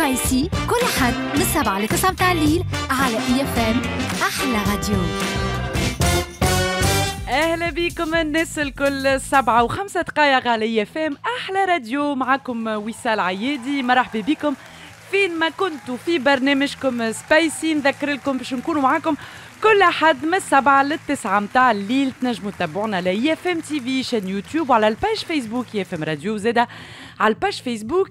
سبايسي كل حد من 7 ل 9 متاع الليل على اي اف ام احلى راديو اهلا بكم الناس الكل سبعة وخمسة دقايق على اي اف ام احلى راديو معكم وسال عيادي مرحبا بكم فين ما كنتوا في برنامجكم سبايسي نذكر لكم باش نكونوا معاكم كل حد من السبعة للتسعة متاع الليل تنجموا تتابعونا على اي اف ام تي في شان يوتيوب وعلى الباج فيسبوك اي اف ام راديو زادا على الباج فيسبوك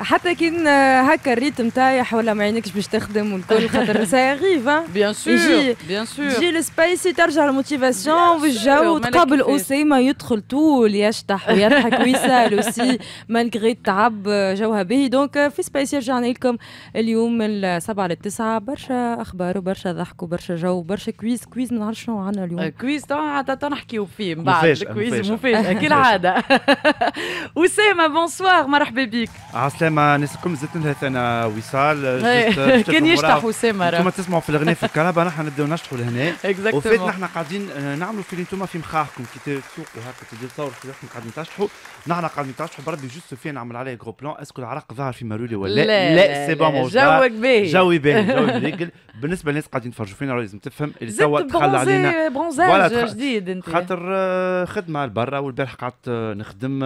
حتى كي هكا الريتم تايح ولا ما عينكش باش تخدم والكل خاطر سي غيف بيان سور بيان سور تجي السبايسي ترجع الموتيفاسيون والجو تقابل اسامه يدخل طول يشطح ويضحك ويسال اوسي مالغري التعب جوها به دونك euh, في سبايسي رجعنا لكم اليوم من السبعه للتسعه برشا اخبار وبرشا ضحك وبرشا جو وبرشا كويز كويز ما نعرفش شنو عندنا اليوم كويز تو تنحكيو فيه من بعد كويز مفاجاه كالعاده اسامه بونسوار مرحبا بك اسامه الكل زدت لها انا وصال كان يشطح اسامه انتم تسمعوا في الغناء في الكهرباء نحن نبداو نشطحوا لهنا وفات نحن قاعدين نعملوا في انتم في مخاخكم كي تسوقوا هكا تدير تصور في روحكم قاعدين تشطحوا نحن قاعدين نتشطحوا بربي جوست سوفيا نعمل عليه غرو بلان اسكو العرق ظهر في مارولي ولا لا لا سي بون موجود جوك باهي جوي باهي جوي باهي بالنسبه للناس قاعدين يتفرجوا فينا لازم تفهم اللي توا تخلى علينا برونزاج جديد انت خاطر خدمه لبرا والبارح قعدت نخدم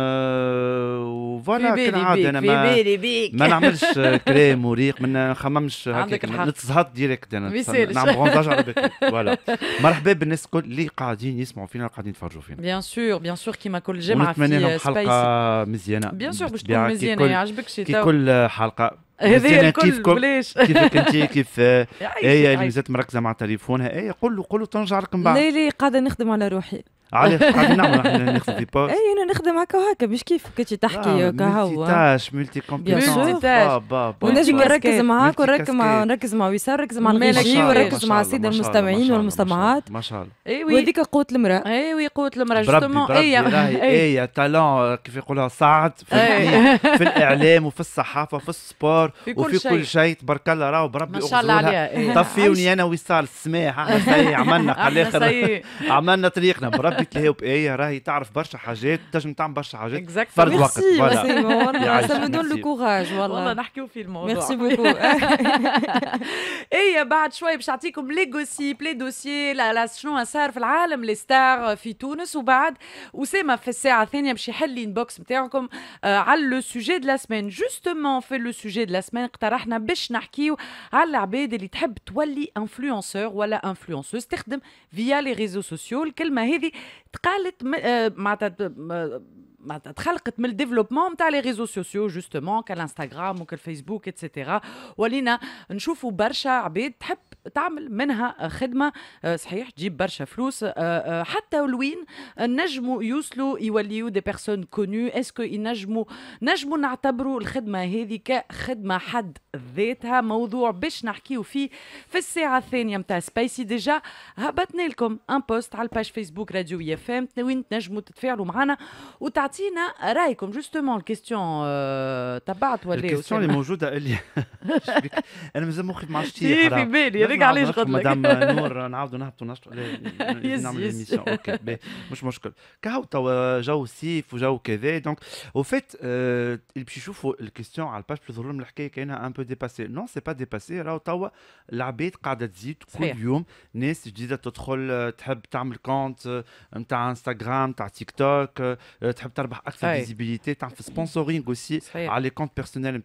وفوالا كان عاد انا ما لي بيك ما نعملش كريم وريق ما نخممش هكاك نتزهط ديريكت انا نعمل غونزاج على بيك فوالا مرحبا بالناس الكل اللي قاعدين يسمعوا فينا قاعدين يتفرجوا فينا بيان سور بيان سور كيما كل جمعه في حلقه مزيانه بيان سور باش تكون مزيانه يعجبك شي كي كل حلقه هذه الكل بلاش كيفك انت كيف هي اللي مازالت مركزه مع تليفونها اي قول له قول له تنجع لك من بعد لا لا قاعده نخدم على روحي على قاعدين نعمل احنا ناخذ بوست اي انا نخدم هكا وهكا مش كيف كنتي تحكي نعم، هكا هو ملتي تاش ملتي تاش ونجم نركز معاك ونركز مع نركز مع نركز مع الغيشي ونركز مع السيده المستمعين والمستمعات ما شاء الله اي وي وهذيك قوه المراه اي وي قوه المراه جوستومون اي اي تالون كيف يقولها سعد في الاعلام وفي الصحافه وفي السبور وفي كل شيء تبارك الله راهو بربي ما شاء الله عليها طفيوني انا ويسار السماح احنا عملنا على الاخر عملنا طريقنا بربي بيك اللي هي إيه، وبقايا راهي تعرف برشا حاجات تنجم تعمل برشا حاجات فرد وقت فوالا سا مو دون لو كوراج والله والله نحكيو في الموضوع ميرسي بوكو اي بعد شوي باش نعطيكم لي غوسيب لي دوسيي شنو صار في العالم لي ستار في تونس وبعد اسامه في الساعه الثانيه باش يحل الانبوكس نتاعكم آه، على لو سوجي دو لا سمان جوستومون في لو سوجي دو لا سمان اقترحنا باش نحكيو على العباد اللي تحب تولي انفلونسور ولا انفلونسوز تخدم فيا لي ريزو سوسيو الكلمه هذه Tu as le développement sur les réseaux sociaux, comme l'Instagram ou Facebook, etc. تعمل منها خدمه آه، صحيح تجيب برشا فلوس آه، آه، حتى لوين نجموا يوصلوا يوليو دي بيرسون كونو اسكو ينجموا نجموا نعتبروا الخدمه هذه كخدمه حد ذاتها موضوع باش نحكيو فيه في الساعه الثانيه نتاع سبيسي ديجا هبطنا لكم ان بوست على الباج فيسبوك راديو اي اف ام وين تنجموا تتفاعلوا معنا وتعطينا رايكم جوستومون الكيستيون تبعت ولا الكيستيون اللي موجوده اللي انا مازال مخي ما عرفتش في بالي regardez, je Madame euh, Donc, au fait, euh, il question la un peu Non, pas dépassé. Là, la euh, Instagram, TikTok, visibilité, sponsoring aussi, comptes personnels,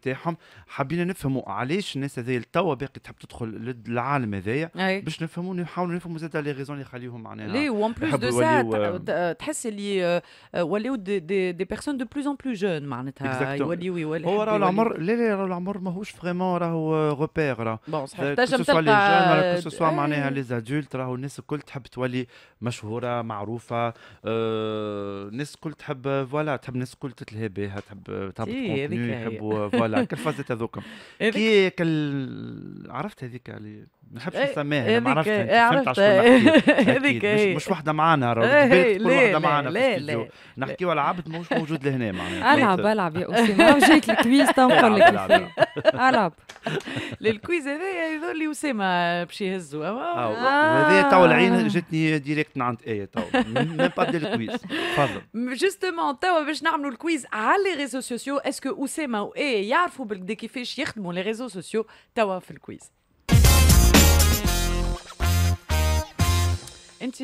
العالم هذايا باش نفهموا نحاولوا نفهموا زاد لي ريزون اللي يخليهم معناها لي وان بلوس دو سا تحس اللي ولاو دي دي, بيرسون دو بلوس ان بلوس جون معناتها يوليو يوليو هو راه العمر لا لا راه العمر ماهوش فريمون راهو روبير آه، راه بون صحيح euh، تنجم تلقى سوا آه، معناها لي زادولت راهو الناس الكل تحب تولي مشهوره معروفه آه، الناس الكل تحب فوالا تحب الناس الكل تتلهى بها تحب تهبط إيه، كونتوني يحبوا فوالا كل فازت هذوكم كي عرفت هذيك اللي نحبش إيه، نسميها يعني ما إيه، عرفت عرفت هذيك مش, مش وحده معانا راه إيه، كل وحده معانا في الاستديو نحكيو على عبد مش موجود لهنا معناها العب العب يا اسامه جايك الكويز تو نقول لك العب للكويز هذايا يظل لي اسامه باش يهزوا آه. هذايا تو العين جاتني ديريكت من عند ايه تو ميم با ديال الكويز تفضل جوستومون تو باش نعملوا الكويز على لي ريزو سوسيو اسكو اسامه وايه يعرفوا بالكدا كيفاش يخدموا لي ريزو سوسيو توا في الكويز انت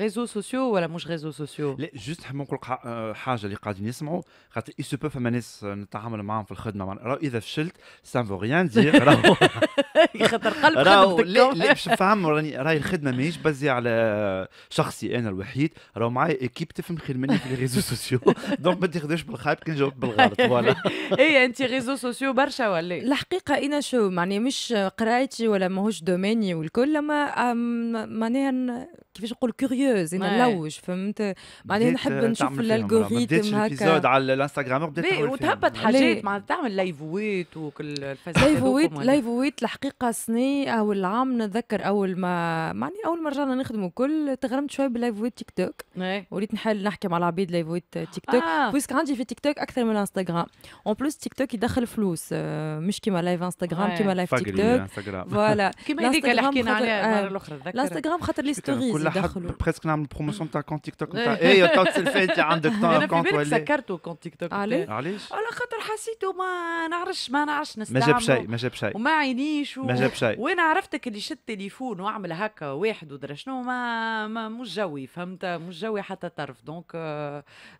ريزو سوسيو ولا مش ريزو سوسيو لا جوست نحب نقول آه، حاجه اللي قاعدين يسمعوا خاطر اي سوبو فما ناس آه، نتعامل معاهم في الخدمه راه اذا فشلت سان فو ريان دير راهو خاطر قلب راهو لا لا باش نفهم راني راهي الخدمه ماهيش بازي على شخصي انا الوحيد راهو معايا ايكيب تفهم خير مني في ريزو سوسيو دونك ما تاخذوش بالخايب كي نجاوب بالغلط فوالا اي انت ريزو سوسيو برشا ولا إيه؟ الحقيقه انا شو معناها مش قرايتي ولا ماهوش دوميني والكل لما معناها كيفاش نقول كوريوز انا نلوج فهمت معناها نحب نشوف الالغوريثم هكا بديت على الانستغرام بديت وتهبط حاجات معناتها تعمل لايفويت وكل الفزات لايفويت لايفويت الحقيقه سني او العام نتذكر اول ما معني اول ما رجعنا نخدموا كل تغرمت شويه باللايفويت تيك توك وليت نحل نحكي مع العبيد لايفويت تيك توك آه. بويسك عندي في تيك توك اكثر من الانستغرام اون بلوس تيك توك يدخل فلوس آه، مش كيما لايف انستغرام كيما لايف تيك توك فوالا كيما هذيك اللي حكينا عليها المره آه. الاخرى الانستغرام خاطر لي ستوريز يدخلوا بريسك نعمل بروموسيون تاع كونت تيك توك اي تو سيلفي انت عندك تا كونت ولا سكرته إيه؟ كونت تيك توك علاش علاش على خاطر حسيت ما نعرفش ما نعرفش نستعمل ما جاب شيء ما جاب شيء وما عينيش ما جاب شيء وانا عرفتك اللي شد تليفون وعمل هكا واحد ودرا شنو ما, ما مش جوي فهمت مش جوي حتى طرف دونك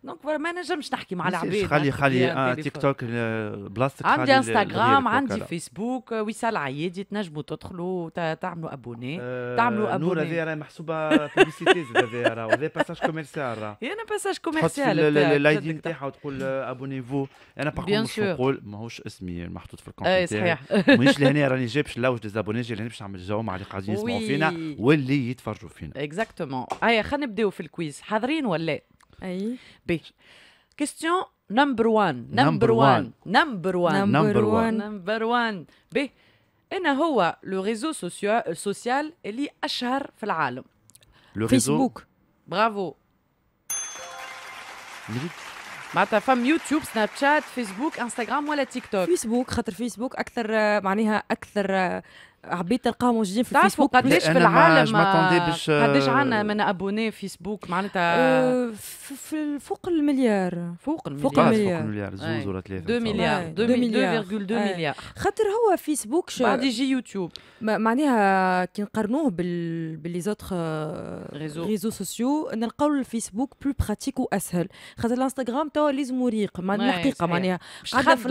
دونك euh، ما نجمش نحكي مع العباد خلي خلي تيك توك بلاصتك عندي انستغرام عندي فيسبوك وسال عيادي تنجموا تدخلوا تعملوا ابوني آه، تعملوا ابوني نور هذه راهي محسوبه راه بوبيسيتي زاد راه وهذا باساج كوميرسيال راه انا باساج كوميرسيال تحط الايدي نتاعها وتقول ابونيفو انا باغ مش نقول ماهوش اسمي محطوط في الكونت اي صحيح مانيش لهنا راني جاي باش نلوج ديزابوني جاي باش نعمل جو مع اللي قاعدين يسمعوا فينا واللي يتفرجوا فينا اكزاكتومون هيا خلينا نبداو في الكويز حاضرين ولا اي بي كيستيون نمبر 1 نمبر 1 نمبر 1 نمبر 1 نمبر 1 بي انا هو لو ريزو سوسيال اللي اشهر في العالم Le Facebook. Réseau... Bravo. Musique. معناتها فم يوتيوب سناب شات فيسبوك انستغرام ولا تيك توك فيسبوك خاطر فيسبوك اكثر معناها اكثر عبيت تلقاهم موجودين في الفيسبوك قداش في العالم باش قداش عندنا من ابوني فيسبوك معناتها أه في فوق المليار فوق المليار فوق المليار, المليار. زوز ولا ثلاثه 2 مليار 2 مليار 2.2 مليار خاطر هو فيسبوك شو بعد يجي يوتيوب معناها كي نقارنوه باللي زوتر آه، ريزو ريزو سوسيو نلقاو الفيسبوك بلو براتيك واسهل خاطر الانستغرام توا لازم ريق معناها الحقيقه معناها قاعده في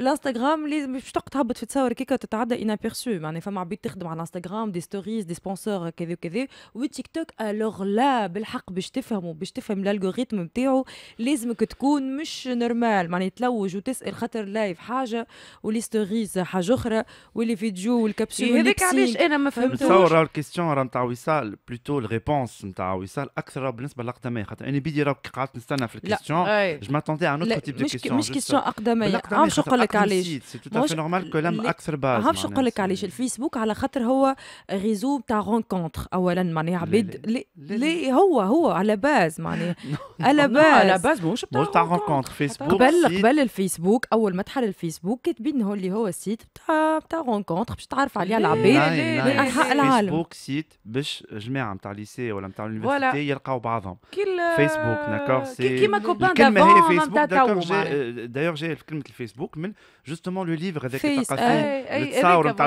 الانستغرام لازم باش تقعد تهبط في تصور كيكا تتعدى ان perçu معناها فما عبيد تخدم على انستغرام دي ستوريز دي سبونسور كذا وكذا وتيك توك الوغ لا بالحق باش تفهموا باش تفهم الالغوريثم نتاعو لازمك تكون مش نورمال معناها تلوج وتسال خاطر لايف حاجه ولي ستوريز حاجه اخرى واللي فيديو والكابسول هذاك علاش انا ما فهمتوش نتصور الكيستيون راه نتاع وصال بلوتو الريبونس نتاع وصال اكثر بالنسبه للاقدميه خاطر انا بيدي راك قعدت نستنى في الكيستيون جو ماتونتي ان اوتر تيب دو كيستيون مش كيستيون اقدميه عارف شو نقول لك علاش ماهوش نورمال كو اكثر باز عارف شو نقول لك علاش الفيسبوك على خاطر هو ريزو تاع رونكونتر اولا معناها عباد لي, هو هو على باز معناها على باز على باز مش تاع رونكونتر فيسبوك قبل قبل الفيسبوك اول ما تحل الفيسبوك كاتبين هو اللي هو السيت تاع تاع رونكونتر باش تعرف عليه العباد لانحاء العالم فيسبوك سيت باش جماعه نتاع ليسي ولا نتاع اليونيفرسيتي يلقاو بعضهم فيسبوك داكور سي كيما كوبان دافون نتاع تو دايوغ جاي كلمه الفيسبوك من جوستومون لو ليفر هذاك اللي تلقى فيه التصاور نتاع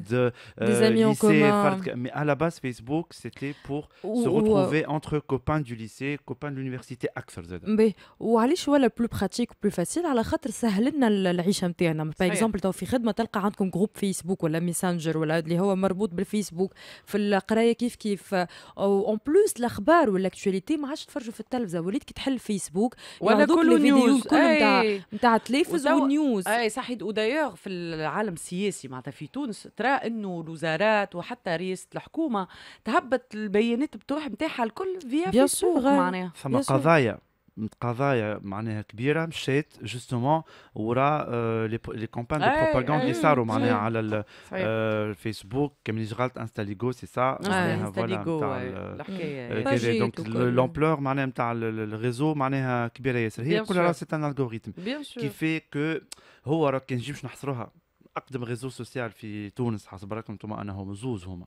des euh, amis en commun. Mais à la base, Facebook, c'était pour se retrouver euh, entre copains du lycée, copains de l'université, Mais, ou la plus pratique, plus facile, à la ça la Par exemple, dans groupe Facebook, ou Messenger, ou Facebook, la euh, En plus, ou l'actualité, Facebook. Ou news. Ou d'ailleurs, dans le monde انه الوزارات وحتى رئاسه الحكومه تهبط البيانات بتروح متاحه الكل فيا في السوق معناها فما قضايا قضايا معناها كبيره مشات جوستومون وراء لي كومبان دو بروباغاند اللي صاروا معناها على الفيسبوك كم اللي غلط انستاليغو سي سا معناها فوالا الحكايه دونك آه، لومبلور معناها نتاع الريزو معناها كبيره ياسر هي كلها سي ان الغوريتم كيفي كو هو راك كي نجيبش نحصروها اقدم ريزو سوسيال في تونس حسب رقم انتم انهم زوز هما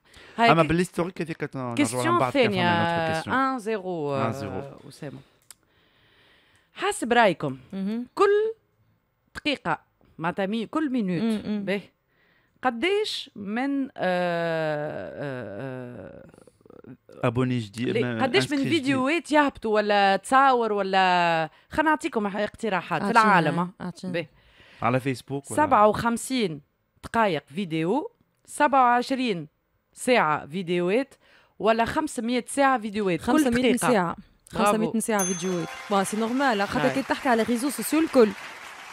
اما بالهيستوريك هذيك كيستيون ثانيه 1 0 اسامه حسب رايكم كل دقيقه معناتها كل مينوت باهي قداش من آه آه ابوني جديد قداش من فيديوهات يهبطوا ولا تصاور ولا خلينا نعطيكم اقتراحات في العالم على فيسبوك 57 دقائق فيديو 27 ساعه فيديوهات ولا 500 ساعه فيديوهات 500 كل دقيقه ساعه 500 ساعه فيديوهات بون سي نورمال خاطر كي تحكي على ريزو سوسيو الكل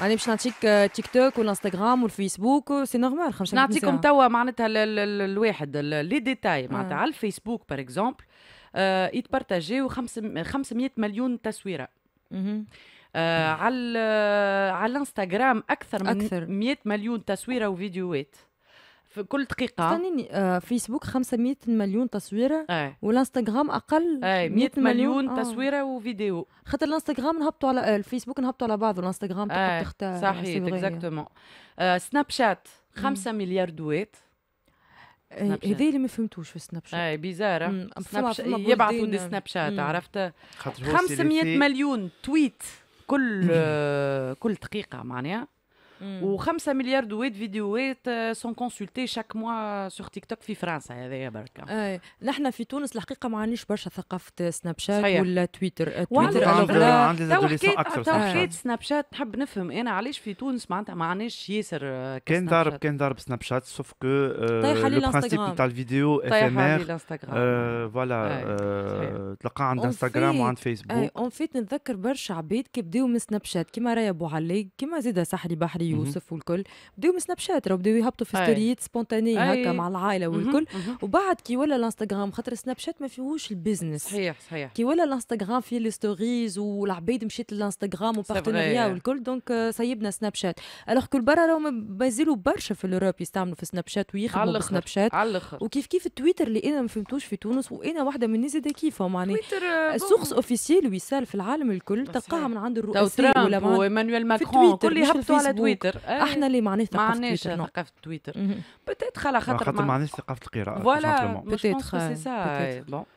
يعني باش نعطيك تيك توك والانستغرام والفيسبوك سي نورمال 500 نعطيكم توا معناتها الواحد لي ديتاي معناتها على الفيسبوك باغ اكزومبل آه يتبارتاجيو 500 مليون تصويره آه على على الانستغرام اكثر من أكثر. 100 مليون تصويره وفيديوهات في كل دقيقه استنيني آه فيسبوك 500 مليون تصويره آه. والانستغرام اقل آه. 100 مليون, مليون آه. تصويره وفيديو خاطر الانستغرام نهبطوا على آه، الفيسبوك نهبطوا على بعض والانستغرام آه. تختار صحيح اكزاكتومون آه. سناب شات 5 مليار دويت آه، هذي اللي ما فهمتوش في سناب شات اي بيزار يبعثوا دي سناب شات عرفت 500 مليون تويت كل آه، كل دقيقه معناها و5 مليار دويت فيديوهات سون كونسلتي شاك موا سور تيك توك في فرنسا هذايا برك نحن في تونس الحقيقه ما عندناش برشا ثقافه سناب شات ولا تويتر آه، تويتر اكثر حكيت سناب شات نحب نفهم انا علاش في تونس معناتها ما عندناش ياسر كان ضارب كان ضارب سناب شات سوف كو لو برانسيب الانستغرام الفيديو اف ام ار فوالا تلقى عند انستغرام وعند فيسبوك اون فيت نتذكر برشا عباد كي بداو من سناب شات كيما رايا ابو علي كيما زيد صاحبي بحري يوسف والكل بداو من سناب شات بداو يهبطوا في ستوريات سبونتانيه هكا مع العائله والكل وبعد كي ولا الانستغرام خاطر سناب شات ما فيهوش البيزنس صحيح صحيح كي ولا الانستغرام فيه لي ستوريز والعباد مشيت للانستغرام وبارتنريا والكل دونك آه، سيبنا سناب شات الوغ كل برا راهم مازالوا برشا في الاوروب يستعملوا في سناب شات ويخدموا في سناب شات على الاخر وكيف كيف التويتر اللي انا ما فهمتوش في تونس وانا واحده من الناس زاد كيفهم يعني آه، السورس اوفيسيال ويسال في العالم الكل تلقاها من عند الرؤساء ولا من مانويل ماكرون كل يهبطوا على تويتر تويتر إيه. احنا اللي معناه ثقافه تويتر معناش ثقافه تويتر بتيت على خاطر خاطر معناش ثقافه القراءه فوالا بتيت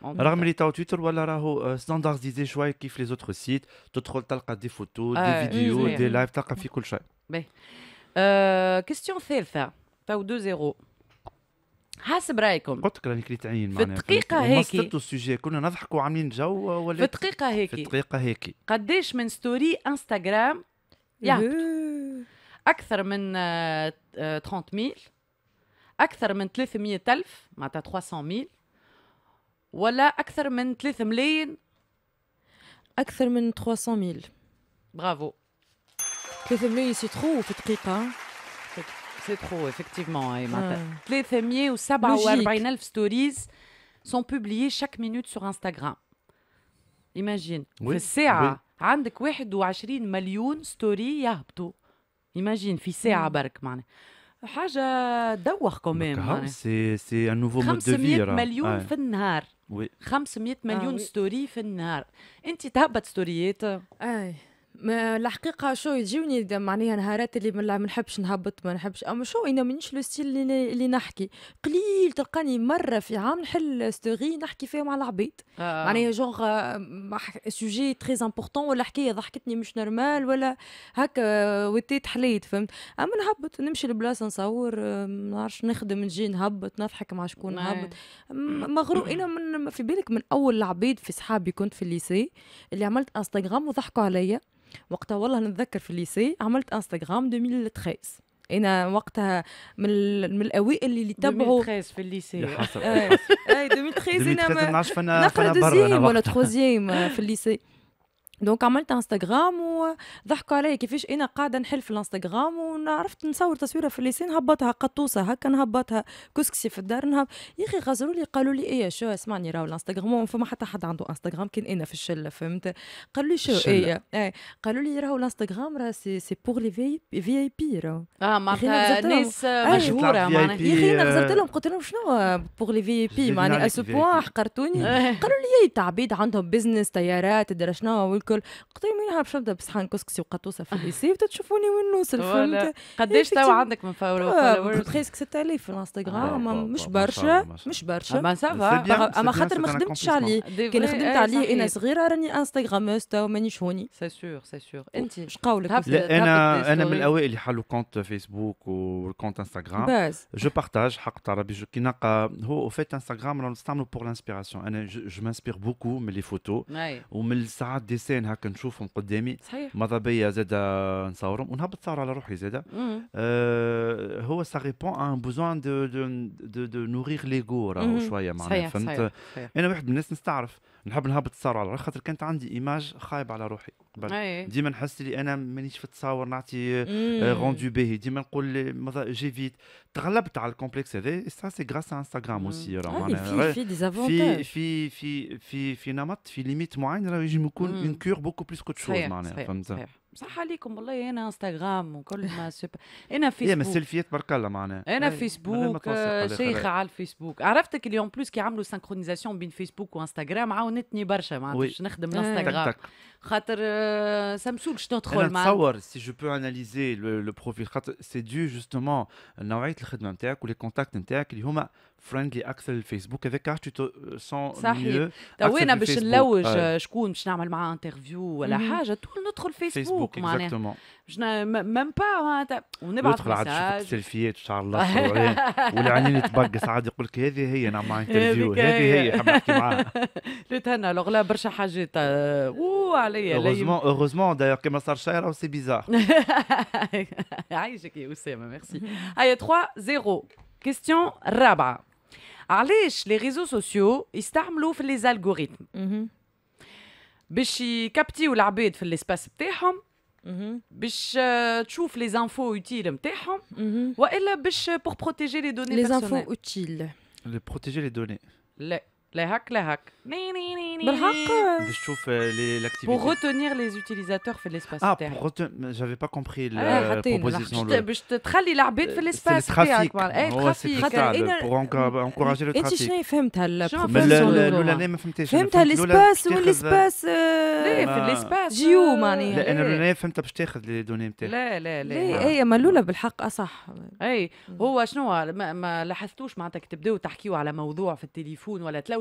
رغم اللي تو تويتر ولا راهو ستاندارديزي آه، شويه كيف لي زوتر سيت تدخل تلقى دي فوتو دي فيديو دي لايف تلقى في كل شيء باهي كيستيون ثالثه تو دو زيرو حسب رايكم قلت لك راني كريت عين في الدقيقه هيك السوجي كنا نضحكوا وعاملين جو آه، ولا في الدقيقه هيك في الدقيقه هيك قداش من ستوري انستغرام يعطي اكثر من 30 آه، آه، ميل اكثر من 300 الف معناتها 300 ميل ولا اكثر من 3 ملايين اكثر من 300 ميل برافو 300 سي ترو في دقيقه سي ترو افكتيفمون معناتها 347 الف ستوريز sont publiés chaque minute sur Instagram. Imagine. Oui. في الساعة oui. عندك 21 مليون ستوري يهبطوا. Imagine, في ساعة برك معناها حاجة دوخ كوميم معناها سي سي ان نوفو مود دو في 500 مليون في النهار وي 500 ah مليون ستوري في النهار انت تهبط ستوريات اي ما الحقيقه شو يجيوني معناها نهارات اللي ما نحبش نهبط ما نحبش اما شو انا مانيش لو ستيل اللي, نحكي قليل تلقاني مره في عام نحل ستوري نحكي فيها مع العبيد آه. معناها جونغ سوجي تري امبورطون ولا حكايه ضحكتني مش نورمال ولا هكا وديت حليت فهمت اما نهبط نمشي لبلاصه نصور ما نعرفش نخدم نجي نهبط نضحك مع شكون نعم. نهبط مغروب انا من في بالك من اول العبيد في صحابي كنت في الليسي اللي عملت انستغرام وضحكوا عليا وقتها والله نتذكر في الليسي عملت انستغرام 2013 انا وقتها من من الاوائل اللي تبعوا 2013 في الليسي اي 2013 انا ما نقرا دوزيام ولا تخوزيام في الليسي دونك عملت انستغرام وضحكوا عليا كيفاش انا قاعده نحل في الانستغرام وعرفت نصور تصويره في الليسين هبطها قطوسه هكا نهبطها كسكسي في الدار نهب يا اخي غزروا لي قالوا لي ايه شو اسمعني راهو الانستغرام فما حتى حد عنده انستغرام كان انا في الشله فهمت قالوا لي شو ايه اي قالوا لي راهو الانستغرام راه سي سي بور لي في اي بي راهو اه معناتها ناس مشهوره معناها يا اخي انا غزرت إيه، لهم قلت لهم شنو بور لي في اي بي معناها اسو بوان حقرتوني قالوا لي إيه، تعبيد عندهم بزنس طيارات ادري شنو الكل قلت لهم وين باش نبدا بصحن كسكسي وقطوسه في الليسي وتشوفوني وين نوصل فهمت إيه، قداش تو عندك من فولورز بريسك 6000 في الانستغرام آه، مش برشا مش برشا آه، اما سافا اما خاطر ما خدمتش عليه كان خدمت إيه، عليه انا صغيره راني انستغراموس توا مانيش هوني سي سور سي سور انت اش قولك انا انا من الاوائل اللي حلوا كونت فيسبوك وكونت انستغرام جو بارتاج حق تربي جو كي نلقى هو فات انستغرام راهو نستعملو بور لانسبيراسيون انا جو مانسبير بوكو من لي فوتو ومن ساعات ديسان الحاجتين هكا نشوفهم قدامي صحيح ماذا بيا زاد نصورهم ونهبط صور على روحي زاد آه هو سا ريبون ان بوزوان دو دو دو, نوغيغ ليغو راهو شويه معناها فهمت صحيح. انا واحد من الناس نستعرف نحب نهبط التصاور على خاطر كانت عندي ايماج خايب على روحي إيه. ديما نحس لي انا مانيش في التصاور نعطي روندو آه، باهي ديما نقول جي فيت تغلبت على الكومبلكس هذا سا سي غراس انستغرام اوسي في في في في في في نمط في ليميت معين راه يجم يكون اون كور بوكو بليس كوت شوز معناها فهمت صح عليكم والله انا انستغرام وكل ما سوبر انا فيسبوك إيه، من السيلفيات برك الله معناها انا فيسبوك إيه، شيخه على الفيسبوك عرفتك اليوم بلوس كي عملوا سينكرونيزاسيون بين فيسبوك وانستغرام عاونتني برشا معناتها باش نخدم إيه. الانستغرام خاطر آه، سامسونج شنو تدخل معاه نتصور سي جو بو اناليزي لو بروفيل خاطر سي دو جوستومون نوعيه الخدمه نتاعك ولي كونتاكت نتاعك اللي هما فريندلي اكثر للفيسبوك هذاك عرفت تو سون صحيح تو انا باش نلوج آه. شكون باش نعمل معاه انترفيو ولا حاجه طول ندخل فيسبوك, فيسبوك معناها ميم با ونبعث ندخل عاد سيلفيات شاء الله والعينين تبقص عاد يقول لك هذه هي نعمل معاه انترفيو هذه هي حاب نحكي معاها تهنى لغلا برشا حاجات آه، وعلى heureusement heureusement d'ailleurs que ma c'est chair aussi bizarre aïcha aussi merci a 3 0 question 4 allez les réseaux sociaux ils t'amploient les algorithmes hm biche ou dans l'espace بتاعهم hm biche euh, les infos utiles mhm. ou pour protéger les données les infos utiles les protéger les données les Les hacks, les hacks. Euh, pour retenir les utilisateurs fait de l'espace. Ah, pour retenir. J'avais pas compris la ah, proposition. باش تخلي العباد في الاسباس تاعك pour encourager le trafic. انت شنو فهمتها الاولى انا ما فهمتهاش فهمتها الاسباس والاسباس لا في الاسباس جيو معناها لا انا الاولى فهمتها باش تاخذ لي دوني نتاعك لا لا لا اي اما الاولى بالحق اصح ah, اي eh, هو شنو ما لاحظتوش معناتها كي تبداو تحكيو على موضوع في التليفون ولا تلو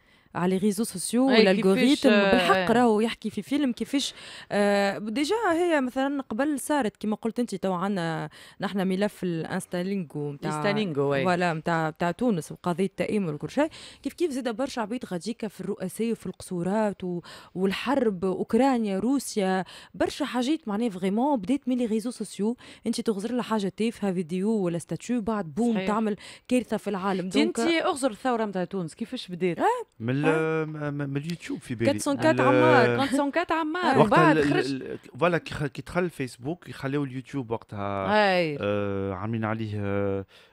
على لي ريزو سوسيو والالغوريتم بالحق راهو يحكي في فيلم كيفاش آه، ديجا هي مثلا قبل صارت كما قلت انت تو عندنا آه، نحن ملف الانستالينغو نتاع الانستالينغو ولا نتاع نتاع تونس وقضيه التامر وكل شيء كيف كيف زاد برشا عبيد غاديكا في الرؤساء وفي القصورات و... والحرب اوكرانيا روسيا برشا حاجات معناها فريمون بدات من لي ريزو سوسيو انت تغزر لها حاجه تافهه فيديو ولا ستاتيو بعد بوم صحيح. تعمل كارثه في العالم دونك انت اغزر الثوره نتاع تونس كيفاش بدات آه؟ اليوتيوب في بالي 404 عمار 404 عمار وبعد خرج فوالا كي دخل الفيسبوك يخليو اليوتيوب وقتها آه، عاملين عليه آه،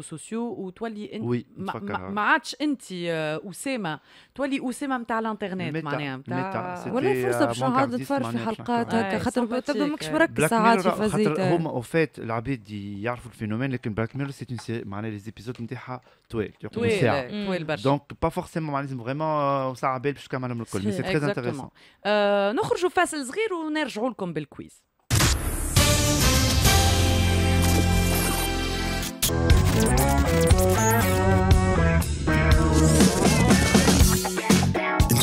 ريزو سوسيو وتولي انت وي ما عادش انت اسامه تولي اسامه نتاع الانترنت معناها نتاع ولا فرصه باش نقعد نتفرج في حلقات هكا خاطر تبدا ماكش مركز ساعات في فازيت هما اوفات العباد يعرفوا الفينومين لكن بلاك ميرور سي سيري معناها لي زيبيزود نتاعها طويل يقعدوا ساعه طويل برشا دونك با فورسيمون معناها لازم فريمون ساعه بال باش تكملهم الكل مي سي تري انتريسون نخرجوا فاصل صغير ونرجعوا لكم بالكويز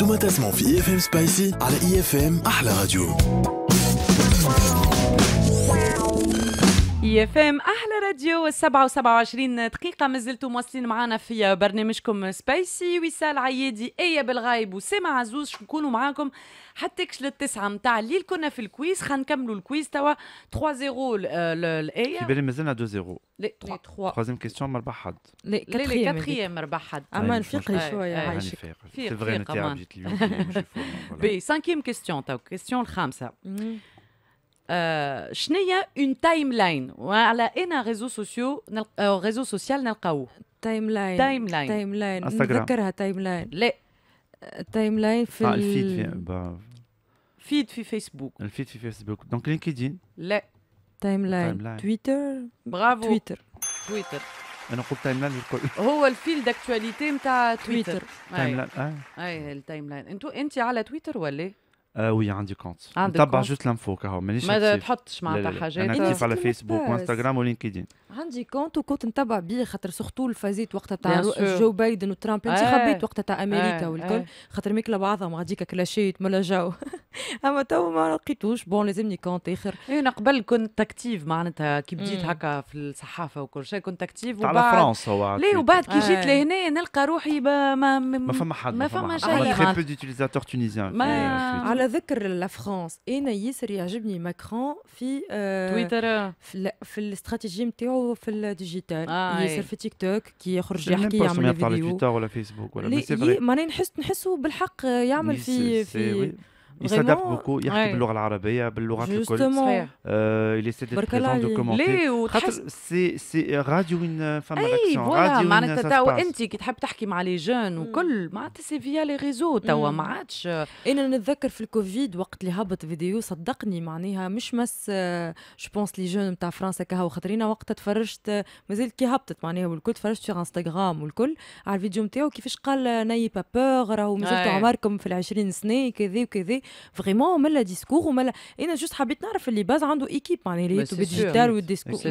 وما تسمع في اي اف ام سبايسي على اي اف ام احلى راديو اي اف ام احلى راديو 27 دقيقه مازلتوا مواصلين معنا في برنامجكم سبايسي وسال عيادي اي بالغايب وسامع عزوز نكونوا معاكم حتى كش للتسعه نتاع الليل كنا في الكويز نكملوا الكويز توا 3 0 لايا في بالي مازلنا 2 0 لا 3 3 كيستيون مربح حد لا لا 4 مربح حد اما نفيقي شويه عايشك في فري نتاعك جيت اليوم بي 5 كيستيون تو كيستيون الخامسه Je euh, n'ai une timeline ou à la une un réseau social, un réseau social dans lequel timeline timeline instagram n'oubliez pas timeline le timeline feed feed sur Facebook feed sur Facebook donc LinkedIn le timeline Twitter bravo Twitter Twitter nous avons une timeline pour tout c'est le feed d'actualité de Twitter timeline ah le timeline vous êtes sur Twitter ou le آه وي عندي كونت نتبع جوست لانفو كهو مانيش ما تحطش معناتها حاجات انا كيف على فيسبوك وانستغرام ولينكدين عندي كونت وكنت نتبع بيه خاطر سوختو الفازيت وقتها تاع جو بايدن وترامب انت خبيت وقتها تاع امريكا والكل خاطر ميكلا بعضهم غاديك كلاشيت ملا جو اما تو ما لقيتوش بون لازمني كونت اخر انا قبل كنت اكتيف معناتها كي بديت هكا في الصحافه وكل شيء كنت اكتيف وبعد على فرنسا وعاد ليه وبعد كي جيت آه. لهنا نلقى روحي ما ما فما حد ما فما شيء ما تري بو تونيزيان على ذكر لافرانس انا إيه ياسر يعجبني ماكرون في آه تويتر في, في الاستراتيجي نتاعو في الديجيتال آه ياسر في تيك توك كي يخرج يحكي يعمل فيديو ولا فيسبوك ولا ماني نحس نحسه بالحق يعمل في في il s'adapte يحكي ouais. باللغه العربيه باللغات الكل euh, il essaie d'être présent de commenter سي سي راديو وين فما لاكسون راديو معناتها توا انت كي تحب تحكي مع لي جون وكل معناتها سي فيا لي ريزو توا ما عادش انا نتذكر في الكوفيد وقت اللي هبط فيديو صدقني معناها مش بس جو بونس لي جون نتاع فرنسا كهو خاطرين وقتها تفرجت مازال كي هبطت معناها والكل تفرجت في انستغرام والكل على الفيديو نتاعو كيفاش قال ناي با بور راهو مازلتوا عمركم في العشرين سنه كذا وكذا فريمون ملا ديسكور وملا انا جوست حبيت نعرف اللي باز عنده ايكيب معناها يعني ريت بالديجيتال والديسكور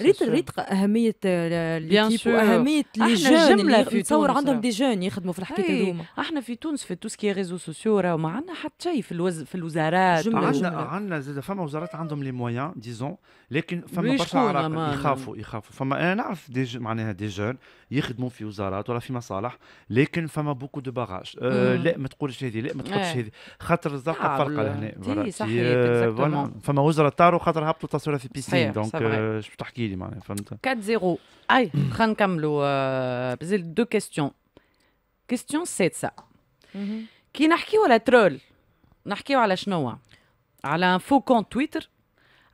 ريت ريت اهميه ليكيب واهميه لي جون اللي نتصور عندهم دي جون يخدموا في الحكايه هذوما احنا في تونس في تو سكي ريزو سوسيو راه ما عندنا حتى شيء في الوز في الوزارات عندنا عندنا زاد فما وزارات عندهم لي مويان ديزون لكن فما برشا عراق يخافوا يخافوا فما انا نعرف دي معناها دي جون يخدموا في وزارات ولا في مصالح لكن فما بوكو دو باغاج آه لا ما تقولش هذه لا ما تقولش إيه. هذه خاطر الزرقاء فرقه لهنا أه، فما وزراء طاروا خاطر هبطوا تصويره في بيسين دونك أه، شو تحكي لي معناها فهمت 4 0 اي خلينا نكملوا بزيد دو كيستيون كيستيون سادسه كي نحكيو على ترول نحكيو على شنو على فوكون كونت تويتر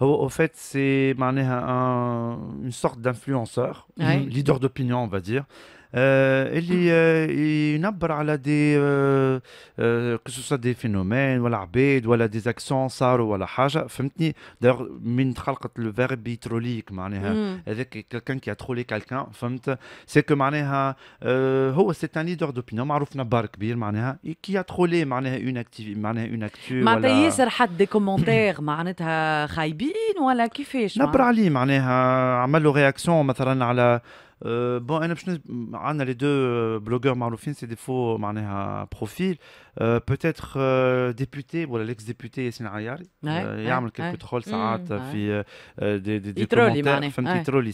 au, fait, c'est un, une sorte d'influenceur, leader d'opinion, on va dire, آه، اللي آه، ينبر على دي قصص دي فينومين ولا عباد ولا دي زاكسون صاروا ولا حاجه فهمتني من خلقت لو فيرب يتروليك معناها هذاك كلكان كي يدخل كلكان فهمت سي كو معناها آه، هو سي ان ليدر دوبينيون معروف نبار كبير معناها كي يدخل معناها اون اكتيف معناها اون اكتو معناتها ياسر حد دي كومونتير معناتها خايبين ولا كيفاش نبر عليه معناها عمل له رياكسيون مثلا على Euh, bon, on a les deux euh, blogueurs marlofins, c'est des faux euh, profils. profil euh, peut-être euh, député ou voilà, l'ex-député Yassine Ayari il euh, y a fait quelques trolls mmh, des commentaires il a fait des trolls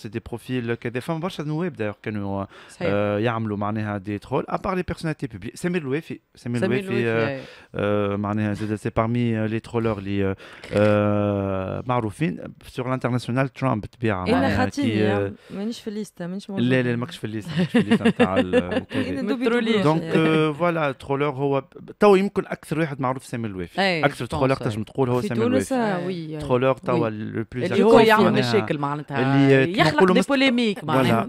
c'est des profils qui des femmes de web d'ailleurs qui ont fait des trolls à part les personnalités publiques Samuel Louefi Samir Louefi c'est parmi les trolleurs les maroufines sur l'international Trump il a fait je ne suis pas sur la liste je ne pas la liste je ne suis la liste دونك فوالا ترولور هو تو يمكن اكثر واحد معروف سامي الوافي اكثر ترولور تنجم تقول هو سامي الوافي ترولور توا لو بلوز اللي هو يعمل مشاكل معناتها اللي يخلق دي بوليميك معناتها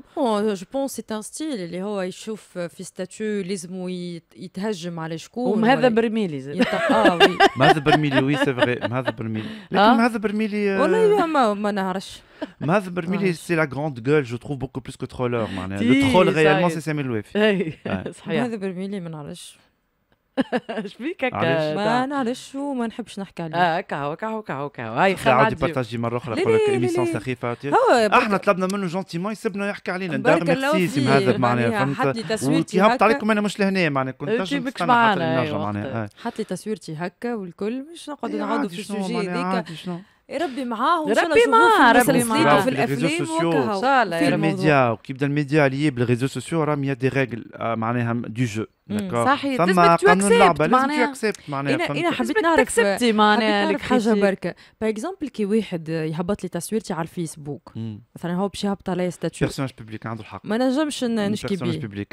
جو بونس سي ان ستيل اللي هو يشوف في ستاتيو لازم يتهجم على شكون وهذا برميلي اه وي مهذا برميلي وي سي فغي مهذا برميلي لكن مهذا برميلي والله ما نعرفش Maz برميلي سي لا غراند جول جو تروف بوكو بلوس كو ترولور معناها لو ترول ريالمون سي سامي الوافي صحيح ماذا برميلي ما نعرفش شبيك هكا ما نعرفش وما نحبش نحكي عليه اه هكا هكا هكا هكا هاي خلينا عادي بارتاجي مره اخرى يقول لك ايميسيون سخيفه احنا طلبنا منه جونتيمون يسبنا يحكي علينا دار ميرسي هذا معناها فهمت وانت هبط عليكم انا مش لهنا معناها كنت نجم نستنى خاطر حط لي تصويرتي هكا والكل مش نقعد نعاودوا في السوجي هذيك إيه ربي معاه ربي معاه ربي معاه في الافلام ان في الميديا وكي يبدا الميديا اللي بالريزو سوسيو راهم يا دي ريغل آه، معناها دو جو صحيح ثم قانون اللعبه لازم تاكسبت معناها انا حبيت نعرف اكسبتي معناها لك حاجه بركه باغ اكزومبل كي واحد يهبط لي تصويرتي على الفيسبوك مثلا هو باش يهبط عليا ستاتيو بيرسوناج بوبليك عنده الحق ما نجمش نشكي بيه بيرسوناج بوبليك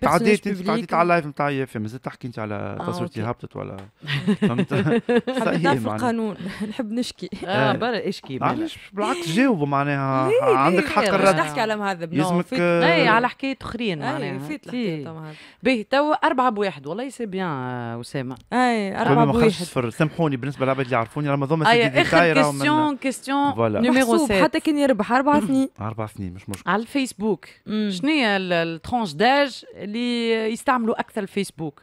تعديت تعديت على اللايف نتاع اي اف تحكي انت على آه، تصويرتي هبطت ولا فهمت حبيت نعرف القانون نحب نشكي آه، آه، آه. برا برا اشكي علاش بالعكس جاوبوا معناها إيه، عندك حق الرد نحكي على مهذب لازمك آه، اي على حكايه اخرين إيه، معناها فيت الحكايه باهي تو أربعة بواحد والله سي بيان أسامة اي أربعة بواحد طيب، صفر سامحوني بالنسبة للعباد اللي يعرفوني راهم هذوما سي ديتاي راهم كيستيون كيستيون نيميرو 7 حتى كان يربح أربع سنين أربع سنين مش مشكل على الفيسبوك شنو هي الترونش داج اللي يستعملوا أكثر الفيسبوك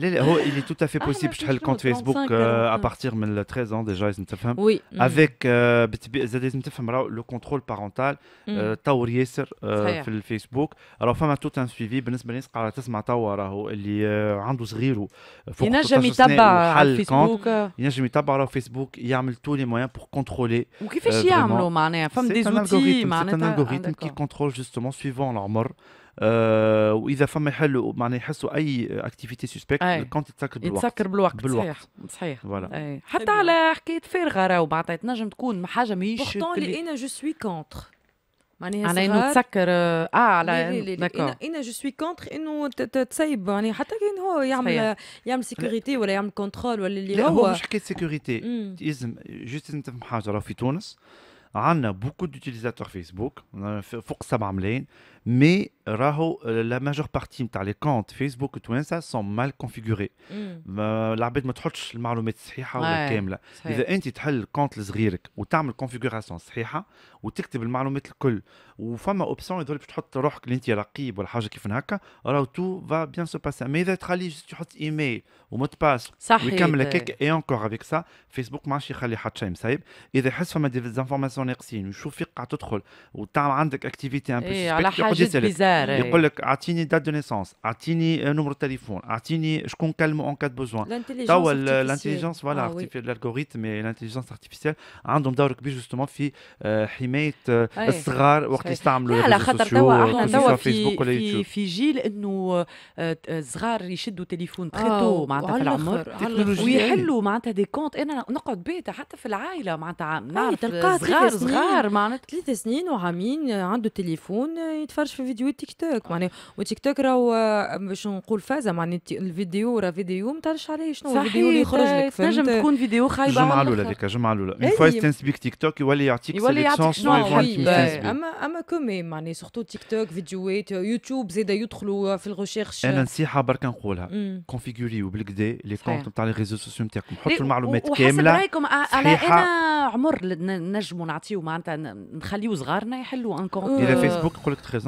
Oh, il est tout à fait ah, possible je le compte Facebook euh, à partir de 13 ans déjà mm. avec euh, le contrôle parental sur mm. euh, Facebook alors femme a tout un suivi il a Facebook il n'a jamais sur Facebook il a tous les moyens pour contrôler un algorithme qui contrôle justement suivant leur mort آه، واذا فما حل معناها يحسوا اي اكتيفيتي سسبكت كونت يتسكر بالوقت يتسكر بالوقت, بالوقت. صحيح صحيح فوالا حتى على حكايه فارغه راهو معناتها تنجم تكون حاجه ماهيش بورتون اللي انا جو سوي كونتر معناها على انه تسكر اه, آه، على داكور انا جو سوي كونتر انه تسيب يعني حتى كان هو يعمل يعمل سيكوريتي ولا يعمل كونترول ولا اللي هو هو مش حكايه سيكوريتي لازم جوست تفهم حاجه راه في تونس عندنا بوكو دوتيليزاتور فيسبوك فوق 7 ملايين مي راهو لا ماجور بارتي نتاع لي كونت فيسبوك وتوانسه سون مال كونفيغوري العباد ما تحطش المعلومات الصحيحه ولا كامله اذا انت تحل كونت لصغيرك وتعمل كونفيغوراسيون صحيحه وتكتب المعلومات الكل وفما اوبسيون هذول باش تحط روحك اللي انت رقيب ولا حاجه كيف هكا راهو تو فا بيان سو باسا مي اذا تخلي تحط ايميل وما تباس ويكمل هكاك اي انكور افيك سا فيسبوك ما عادش يخلي حتى شيء مصايب اذا يحس فما دي زانفورماسيون ناقصين ويشوف فيك قاعد تدخل وتعمل عندك اكتيفيتي ان بو يسالك يقول لك اعطيني دات دو نيسونس اعطيني آه، نمرو التليفون اعطيني شكون كلمه اون كات بوزوان توا الانتيليجنس فوالا الالغوريثم الانتيليجنس ارتيفيسيال عندهم دور كبير جوستومون في آه، حمايه آه، الصغار وقت يستعملوا على خاطر توا احنا توا في في جيل انه الصغار يشدوا تليفون تريتو معناتها في العمر ويحلوا معناتها دي كونت انا نقعد بيتا حتى في العائله معناتها نعرف صغار صغار معناتها ثلاث سنين وعامين عنده تليفون يتفرج تتفرج في فيديو تيك توك آه. معني وتيك توك راهو آه، باش نقول فازه معني الفيديو راه فيديو ما تعرفش عليه شنو الفيديو اللي يخرج لك تنجم تكون فيديو خايبه الجمعه الاولى هذيك الجمعه الاولى اون فوا تنسبيك تيك توك يولي يعطيك يولي يعطيك شنو اما اما كومي معني سورتو تيك توك فيديوهات يوتيوب زاده يدخلوا آه، في الغوشيرش انا نصيحه برك نقولها كونفيغوري وبالكدا لي كونت نتاع لي ريزو سوسيو نتاعكم حطوا المعلومات كامله رايكم انا عمر نجموا نعطيو معناتها نخليو صغارنا يحلوا ان كونت اذا فيسبوك يقول لك 13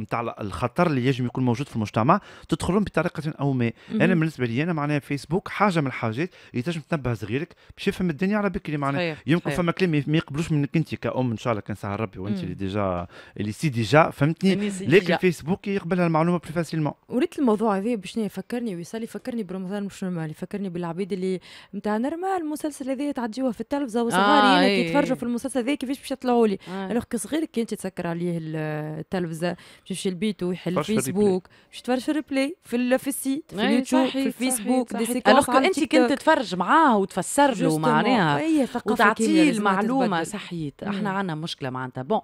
نتاع الخطر اللي يجب يكون موجود في المجتمع تدخلهم بطريقه او ما انا بالنسبه لي انا معناها فيسبوك حاجه من الحاجات اللي تنجم تنبه صغيرك باش يفهم الدنيا على بكري معناها يمكن فما كلام ما يقبلوش منك انت كام ان شاء الله كان سهر ربي وانت اللي ديجا اللي سي ديجا فهمتني لكن فيسبوك يقبل المعلومه بلي فاسيلمون وريت الموضوع هذا باش يفكرني ويصلي يفكرني برمضان مش نورمال يفكرني بالعبيد اللي نتاع نورمال المسلسل هذا تعديوه في التلفزه وصغاري آه يتفرجوا في المسلسل هذا كيفاش باش يطلعوا لي آه. صغير كي انت تسكر عليه التلفزه يمشي البيت ويحل الفيسبوك باش تفرج في الريبلاي في في السيت في اليوتيوب في الفيسبوك الوغ كو انت كنت تتفرج معاه وتفسر له معناها وتعطيه المعلومه صحيت احنا عندنا مشكله معناتها بون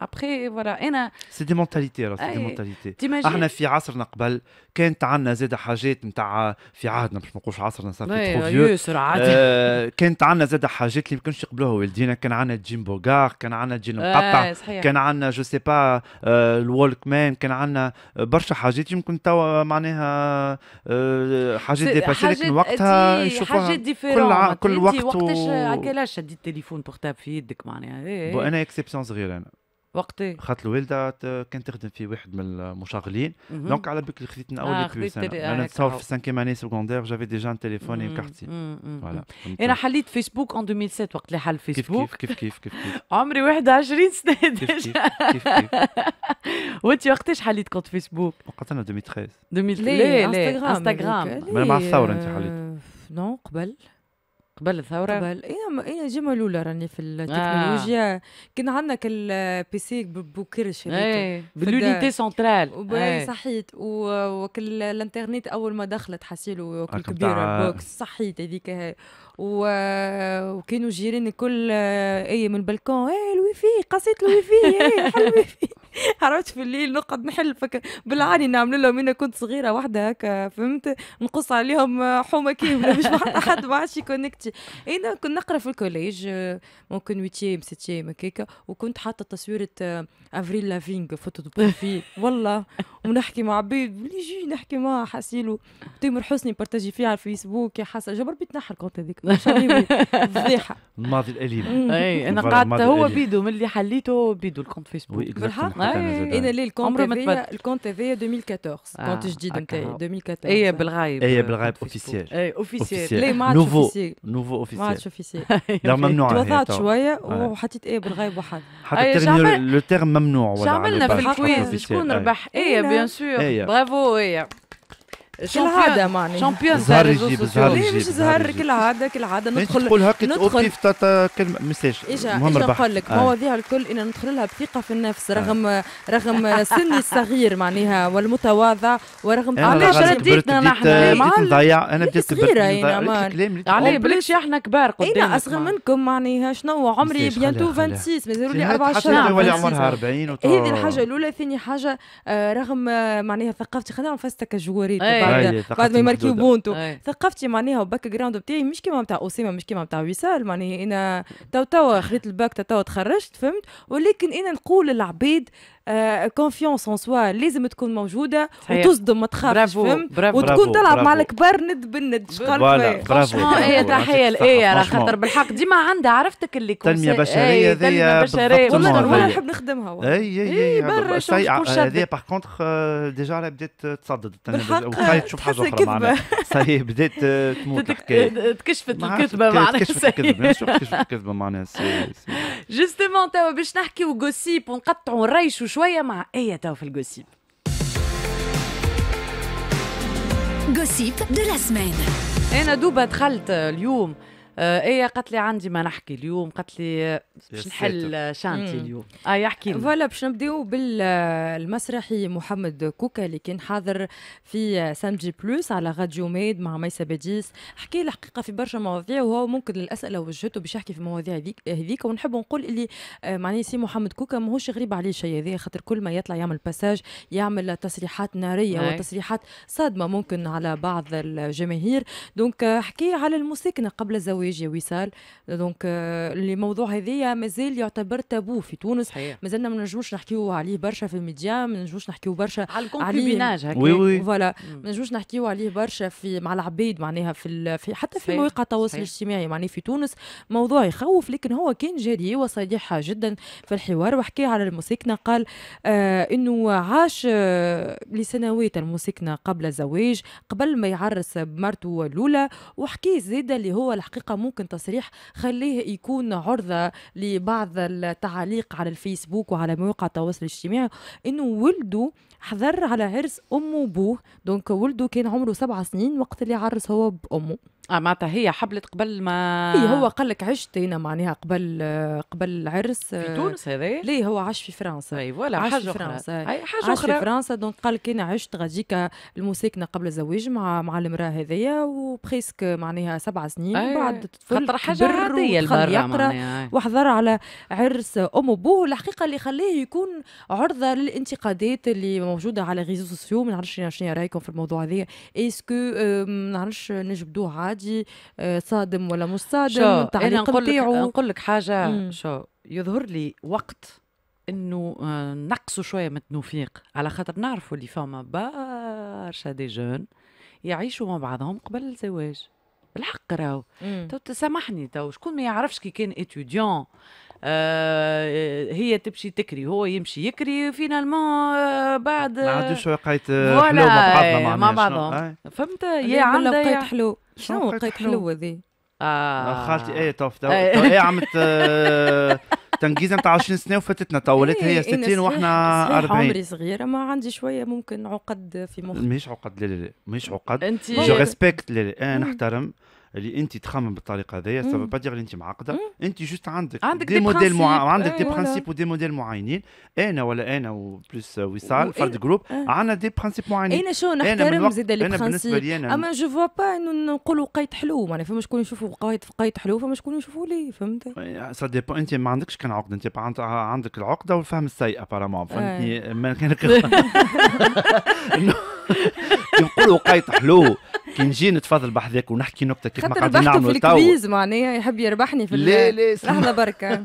ابخي فوالا انا سي دي مونتاليتي راه سي دي مونتاليتي احنا في عصرنا قبل كانت عندنا زاد حاجات نتاع في عهدنا باش ما نقولش عصرنا صار في ترو ياسر عادي آه كانت عندنا زاد حاجات اللي ما كانش يقبلوها والدينا كان عندنا جيم بوغار كان عندنا جيل مقطع كان عندنا جو سي با آه الولك مان كان عندنا برشا حاجات يمكن توا معناها آه حاجات دي باسي لكن وقتها نشوفوها كل كل وقت وقتاش على كيلاش شديت التليفون بورتاب في يدك معناها انا اكسبسيون صغيره انا وقتي خاطر الوالده كانت تخدم في واحد من المشغلين دونك على بالك خديت من اول آه, آه، انا نتصور في السانكيم اني سكوندير جافي ديجا ان تليفون اي كارتي فوالا انا euh، حليت فيسبوك ان 2007 وقت اللي حل فيسبوك كيف كيف كيف كيف كيف. عمري 21 سنه ديجا كيف كيف وانت وقتاش حليت كونت فيسبوك؟ وقت انا 2013 2013 ليه انستغرام انستغرام مع الثوره انت حليت نو آه، قبل قبل الثورة؟ قبل اي أنا إيه، جمعة الأولى راني في التكنولوجيا آه. كان عندنا بي سي بوكر شريته إيه، بالونيتي إيه، سنترال صحيت وكل الانترنت أول ما دخلت حسيلو كبيرة بوكس صحيت هذيك و... وكانوا جيراني كل اي من البلكون اي الويفي قصيت الويفي اي حل الويفي عرفت في الليل نقعد نحل فك بالعاني نعمل لهم انا كنت صغيره واحده هكا فهمت نقص عليهم حومه كامله مش حد ما عادش يكونكتي انا إيه، كنت نقرا في الكوليج ممكن ويتيم ستيم هكاك وكنت حاطه تصويره افريل لافينغ فوتو دو بروفيل والله ونحكي مع عبيد جي نحكي معاه حاسيلو تامر حسني بارتاجي فيه على الفيسبوك يا حسن جبر بيتنحى الكونت هذيك فضيحه الماضي الاليم اي انا قعدت هو بيدو من اللي حليته بيدو الكونت فيسبوك بالحق انا ليه الكونت هذايا الكونت هذايا 2014 آه، كونت جديد نتاعي 2014 اي بالغايب اي بالغايب اوفيسيال اي اوفيسيال ليه ما عادش اوفيسيال نوفو اوفيسيال ما عادش اوفيسيال لا ممنوع توضعت شويه آه. وحطيت اي بالغايب وحدي حتى لو الترم ممنوع ولا شو عملنا في الكويز شكون ربح ايه بيان سور إيه. برافو ايه كالعادة معني شامبيون زهر يجيب زهر يجيب مش زهر كالعادة كالعادة ندخل تقول هكا ندخل في كلمة مساج مهم ربح نقول لك آه. مواضيع الكل ان ندخل لها بثقة في النفس آه. رغم رغم سني الصغير معناها والمتواضع ورغم علاش رديتنا نحن نضيع انا بديت صغيرة يعني انا بلاش احنا كبار قدامك انا إيه، اصغر منكم معناها شنو عمري بيانتو 26 مازالوا لي 24 سنه عمرها 40 هذه الحاجة الأولى ثاني حاجة آه، رغم معناها ثقافتي خلينا نعرف كجواريت إيه، بعد بعد ما يمركي بونتو ثقافتي معناها وباك جراوند بتاعي مش كيما نتاع اسامه مش كيما نتاع وصال معناها انا تو تو خذيت الباك تو تخرجت فهمت ولكن انا نقول للعباد كونفيونس ان سوا لازم تكون موجوده صحيح. وتصدم ما تخافش فهمت وتكون تلعب مع الكبار ند بالند برافو برافو ايه تحيه الايه خاطر بالحق ديما عندها عرفتك اللي كل تنميه بشريه إيه، ذي بشريه والله نحب نخدمها اي اي اي إيه، برا هذه باغ آه، كونتخ ديجا راه بدات تصدد وخايف تشوف حاجه اخرى معناها صحيح بدات تموت الحكايه إيه، تكشفت الكذبه معناها تكشفت الكذبه تكشفت الكذبه معناها جوستومون توا باش نحكيو غوسيب ونقطعوا نريشوا شويه مع ايه تو في الجوسيب جوسيب دو لا سمان انا دوبا دخلت اليوم آه ايه قالت لي عندي ما نحكي اليوم قالت لي باش نحل شانتي اليوم اه يحكي فوالا باش نبداو بالمسرحي محمد كوكا اللي كان حاضر في سامجي بلوس على راديو ميد مع ميسا بديس حكي الحقيقه في برشا مواضيع وهو ممكن الاسئله وجهته باش يحكي في المواضيع هذيك ونحب نقول اللي آه، معني سي محمد كوكا ماهوش غريب عليه شيء هذا خاطر كل ما يطلع يعمل باساج يعمل تصريحات ناريه أي. وتصريحات صادمه ممكن على بعض الجماهير دونك آه، حكي على المساكنه قبل الزواج الزواج يا وصال دونك الموضوع آه، هذايا مازال يعتبر تابو في تونس مازلنا ما نجموش نحكيو عليه برشا في الميديا ما نجموش نحكيو برشا على الكونكوبيناج وي وي فوالا ما نجموش نحكيو عليه برشا في مع العبيد معناها في, ال... في حتى في مواقع التواصل الاجتماعي معناها في تونس موضوع يخوف لكن هو كان جدي وصريح جدا في الحوار وحكى على الموسيقنا قال آه انه عاش آه لسنوات الموسيقنا قبل الزواج قبل ما يعرس بمرته الاولى وحكي زيد اللي هو الحقيقه ممكن تصريح خليه يكون عرضه لبعض التعاليق على الفيسبوك وعلى مواقع التواصل الاجتماعي انه ولده حذر على عرس امه وبوه دونك ولده كان عمره سبع سنين وقت اللي عرس هو بامه اه معناتها هي حبلت قبل ما هي هو قال لك عشت هنا معناها قبل قبل العرس في آه، تونس هذا ليه هو عاش في فرنسا اي ولا عاش حاجه في فرنسا اي حاجه عاش أخرى. في فرنسا دونك قال لك انا عشت غاديك المساكنه قبل الزواج مع مع المراه هذيا وبريسك معناها سبع سنين أي. بعد خاطر حاجه عاديه يقرا وحضر على عرس ام وبوه الحقيقه اللي خلاه يكون عرضه للانتقادات اللي موجوده على ريزو سوسيو ما نعرفش شنو رايكم في الموضوع هذا اسكو ما نعرفش نجبدوه عادي عادي آه، صادم ولا مش صادم التعليق نقول لك نقول لك حاجه مم. شو يظهر لي وقت انه آه، نقصوا شويه من التنوفيق على خاطر نعرفوا اللي فما برشا دي جون يعيشوا مع بعضهم قبل الزواج بالحق راهو تو سامحني تو شكون ما يعرفش كي كان اتيديون آه هي تمشي تكري هو يمشي يكري فينالمون آه بعد ما عادوش وقعت آه، حلو مع بعضنا إيه، مع بعضهم إيه. فهمت يا عندها حلو شنو وقيت حلوه ذي؟ اه خالتي ايه توف تو ايه, إيه، عم آه، تنجيزه نتاع 20 سنه وفاتتنا طولت هي 60 إيه، إيه، واحنا 40 عمري صغيره ما عندي شويه ممكن عقد في مخي مش عقد لا لا لا مش عقد انت جو ريسبكت لا لا انا نحترم اللي انت تخمم بالطريقه هذيا سا با دير اللي انت معقده انت جوست عندك عندك دي, موديل عندك دي برانسيب ودي موديل معينين انا ولا انا وبلس وصال فرد جروب عندنا دي برانسيب معينين انا شو نحترم زيد لي برانسيب اما جو فوا با انه نقولوا قايد حلو معناها فما شكون يشوفوا قايد قيد حلو فما شكون يشوفوا لي فهمت سا إيه، با انت ما عندكش كان عقده انت عندك العقده والفهم السيء ابارامون فهمتني إيه. ما كان نقولوا قايد حلو كي نجي نتفاضل بحذاك ونحكي نكته كيف ما قاعدين نعملوا في الكويز معناها يحب يربحني في لا لا لحظه بركه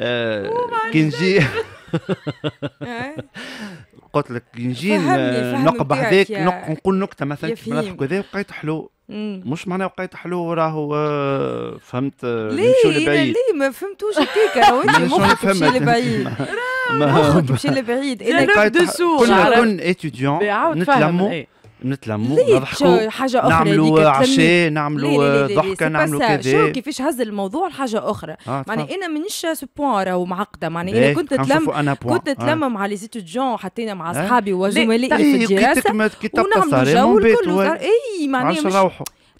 آه، كي نجي قلت لك نجي نقب بحذاك نقول نكته مثلا كيف ما نضحكوا هذا وقيت حلو مش معناه وقيت حلو راهو آه، فهمت آه، نمشوا لبعيد ليه ما فهمتوش هكاك راهو مخك تمشي لبعيد مخك تمشي لبعيد انا كنت كنا كنا اتيديون نتلموا نتلموا نضحكوا حاجة أخرى نعملوا عشاء نعملوا ضحكة نعملوا كذا شو كيفاش هز الموضوع لحاجة أخرى آه معناها أنا منيش سو بوان راهو معقدة معني أنا إيه، كنت نتلم كنت نتلم آه. مع لي ستوديون حطينا مع إيه. أصحابي وزملائي إيه، في الدراسة ونعملوا جو الكل إي معني مش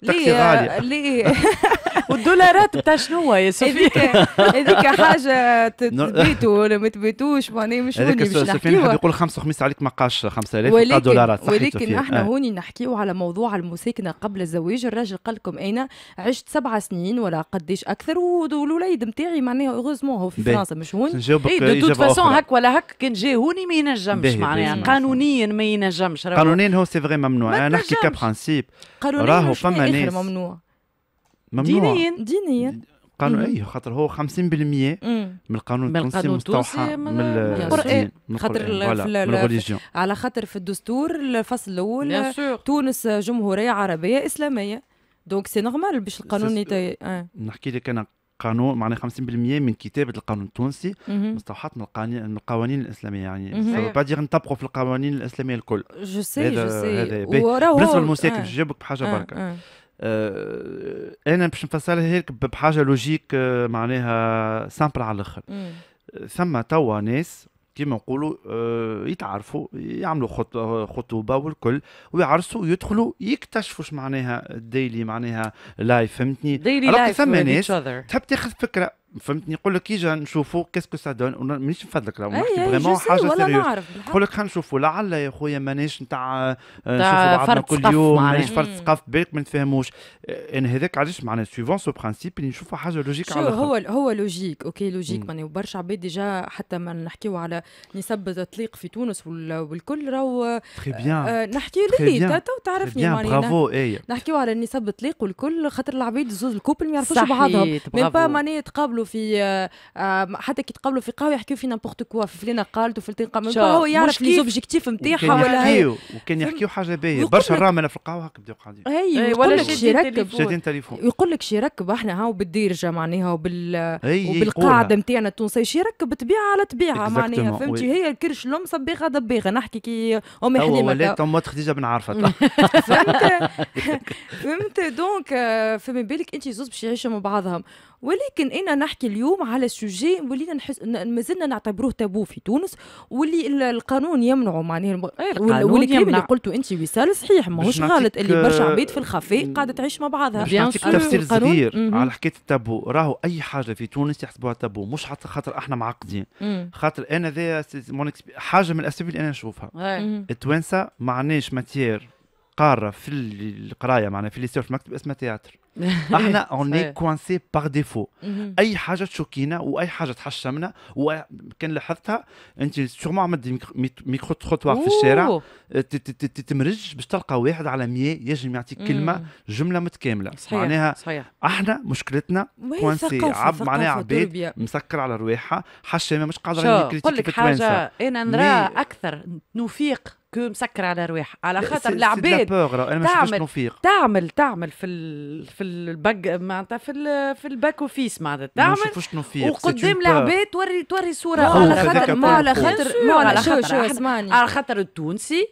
تاكسي غالية آه، ليه والدولارات بتاع شنو يا سفيان هذيك حاجه تبيتو ولا ما تثبتوش معناها مش هوني باش نحكيو يقول خمس وخميس عليك ما 5000 ولكن دولارات ولكن احنا آه. هوني نحكيو على موضوع المساكنه قبل الزواج الراجل قال لكم انا عشت سبع سنين ولا قديش اكثر والوليد نتاعي معناها اوغوزمون هو في فرنسا مش هوني اي دو توت فاسون هك ولا هك كان جا هوني ما ينجمش معناها قانونيا ما ينجمش قانونيا هو سي فري ممنوع انا آه، نحكي كبرانسيب راهو فما الاخر ممنوع ممنوع دينيا دينيا قانون اي خاطر هو 50% من القانون التونسي مستوحى من القران خاطر على خاطر في الدستور الفصل الاول تونس جمهوريه عربيه اسلاميه دونك سي نورمال باش القانون آه. نحكي لك انا قانون معناه 50% من كتابه القانون التونسي مستوحاه من القوانين الاسلاميه يعني با دير نطبقوا في القوانين الاسلاميه الكل جو سي جو سي بالنسبه للمساكن آه. جابك بحاجه آه، بركه آه. آه انا باش نفسرها لك بحاجه لوجيك آه معناها سامبل على الاخر ثم توا ناس كيما نقولوا آه، يتعرفوا يعملوا خطوبه والكل ويعرسوا ويدخلوا يكتشفوا معناها الديلي معناها لايف فهمتني ديلي لايف ناس تحب تاخذ فكره فهمتني يقول لك كيجا نشوفوا كاسكو سا دون مانيش نفضلك راه نحكي إيه، فريمون حاجه سيريوس يقول لك نشوفوا لعل يا خويا مانيش نتاع نشوفوا بعضنا كل يوم مانيش فرد ثقاف بالك ما نتفاهموش انا إيه، هذاك علاش معناها سيفون سو برانسيب اللي نشوفوا حاجه لوجيك على هو هو لوجيك اوكي لوجيك ماني برشا عباد ديجا حتى ما نحكيو على نسب تطليق في تونس والكل راهو تري بيان آه، نحكيو لي تو تعرفني برافو إيه. نحكيو على نسب التطليق والكل خاطر العباد زوز الكوبل ما يعرفوش بعضهم ميم با ماني تقابلوا يتقابلوا في آه، حتى كي يتقابلوا في قهوه يحكيوا في نابورت كوا في فلينا قالت وفلتين قامت هو يعرف لي زوبجيكتيف نتاعها ولا يحكيو وكان يحكيو حاجه باهيه برشا الرام في القهوه هكا بداو قاعدين اي ولا شي ركب يقول لك شي ركب احنا هاو بالديرجه معناها وبال وبالقاعده نتاعنا التونسيه شي ركب طبيعه على طبيعه معناها فهمتي هي الكرش لم صبيغه دبيغه نحكي كي ام حليمه ولات امات خديجه بن عرفه فهمت فهمت دونك آه، فما بالك انت زوز باش يعيشوا مع بعضهم ولكن انا نحكي اليوم على سوجي ولينا نحس مازلنا نعتبروه تابو في تونس واللي القانون يمنعه معناه القانون والكلام اللي قلته انت وسال صحيح ماهوش غلط اللي برشا آه، عباد في الخفاء قاعده تعيش مع بعضها بيان تفسير صغير على حكايه التابو راهو اي حاجه في تونس يحسبوها تابو مش حتى خاطر احنا معقدين خاطر انا ذا حاجه من الاسباب اللي انا نشوفها التوانسه ما عندناش ماتير قاره في القرايه معناها في الليسيو في المكتب اسمها تياتر احنا اون كوانسي بار ديفو اي حاجه تشوكينا واي حاجه تحشمنا وكان لاحظتها انت سورمون عملت ميكرو تخوتوار في الشارع أه، تتمرج باش تلقى واحد على 100 يجم يعطيك كلمه جمله متكامله صحيح. معناها صحيح. احنا مشكلتنا كوانسي عب معناها عباد مسكر على رواحها حشامه مش قادره تقول لك حاجه انا نرى اكثر نفيق كو مسكر على رواح على خاطر العباد تعمل تعمل تعمل في ال... في الباك معناتها في ال... في الباك اوفيس معناتها تعمل وقدام العباد توري توري صوره على خاطر ما على خاطر ما على خاطر على خاطر التونسي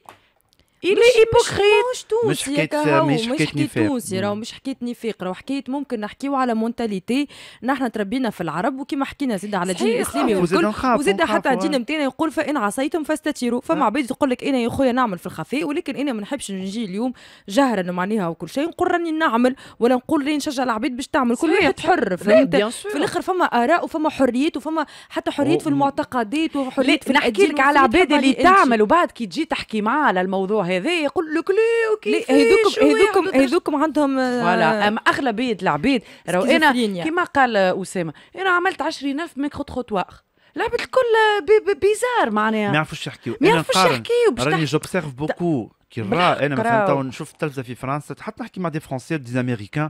الي ايبوكريت مش حكيت مش حكيتني فيق مش حكيت راه مش حكيتني فيق راه حكيت ممكن نحكيو على مونتاليتي نحن تربينا في العرب وكما حكينا زاد على الدين الاسلامي والكل وزاد حتى الدين نتاعنا يقول فان عصيتم فاستتيروا فما آه. عباد تقول لك انا يا خويا نعمل في الخفاء ولكن انا ما نحبش نجي اليوم جهرا معناها وكل شيء نقول راني نعمل ولا نقول راني نشجع العباد باش تعمل كل واحد حر فهمت في الاخر فما اراء وفما حريات وفما حتى حريات في المعتقدات وحريات في نحكي لك على العباد اللي تعمل وبعد كي تجي تحكي معاه على الموضوع هذا يقول لك لي وكيف هذوكم هذوكم هذوكم عندهم فوالا آه، اما اغلبيه العبيد راهو انا كيما قال اسامه انا عملت 20000 ميكرو تخوتوار لعبت الكل بيزار معناها ما يعرفوش يحكيو ما يعرفوش يحكيو راني جوبسيرف بوكو كي نرى انا مثلا تو نشوف التلفزه في فرنسا حتى نحكي مع دي فرونسي دي امريكان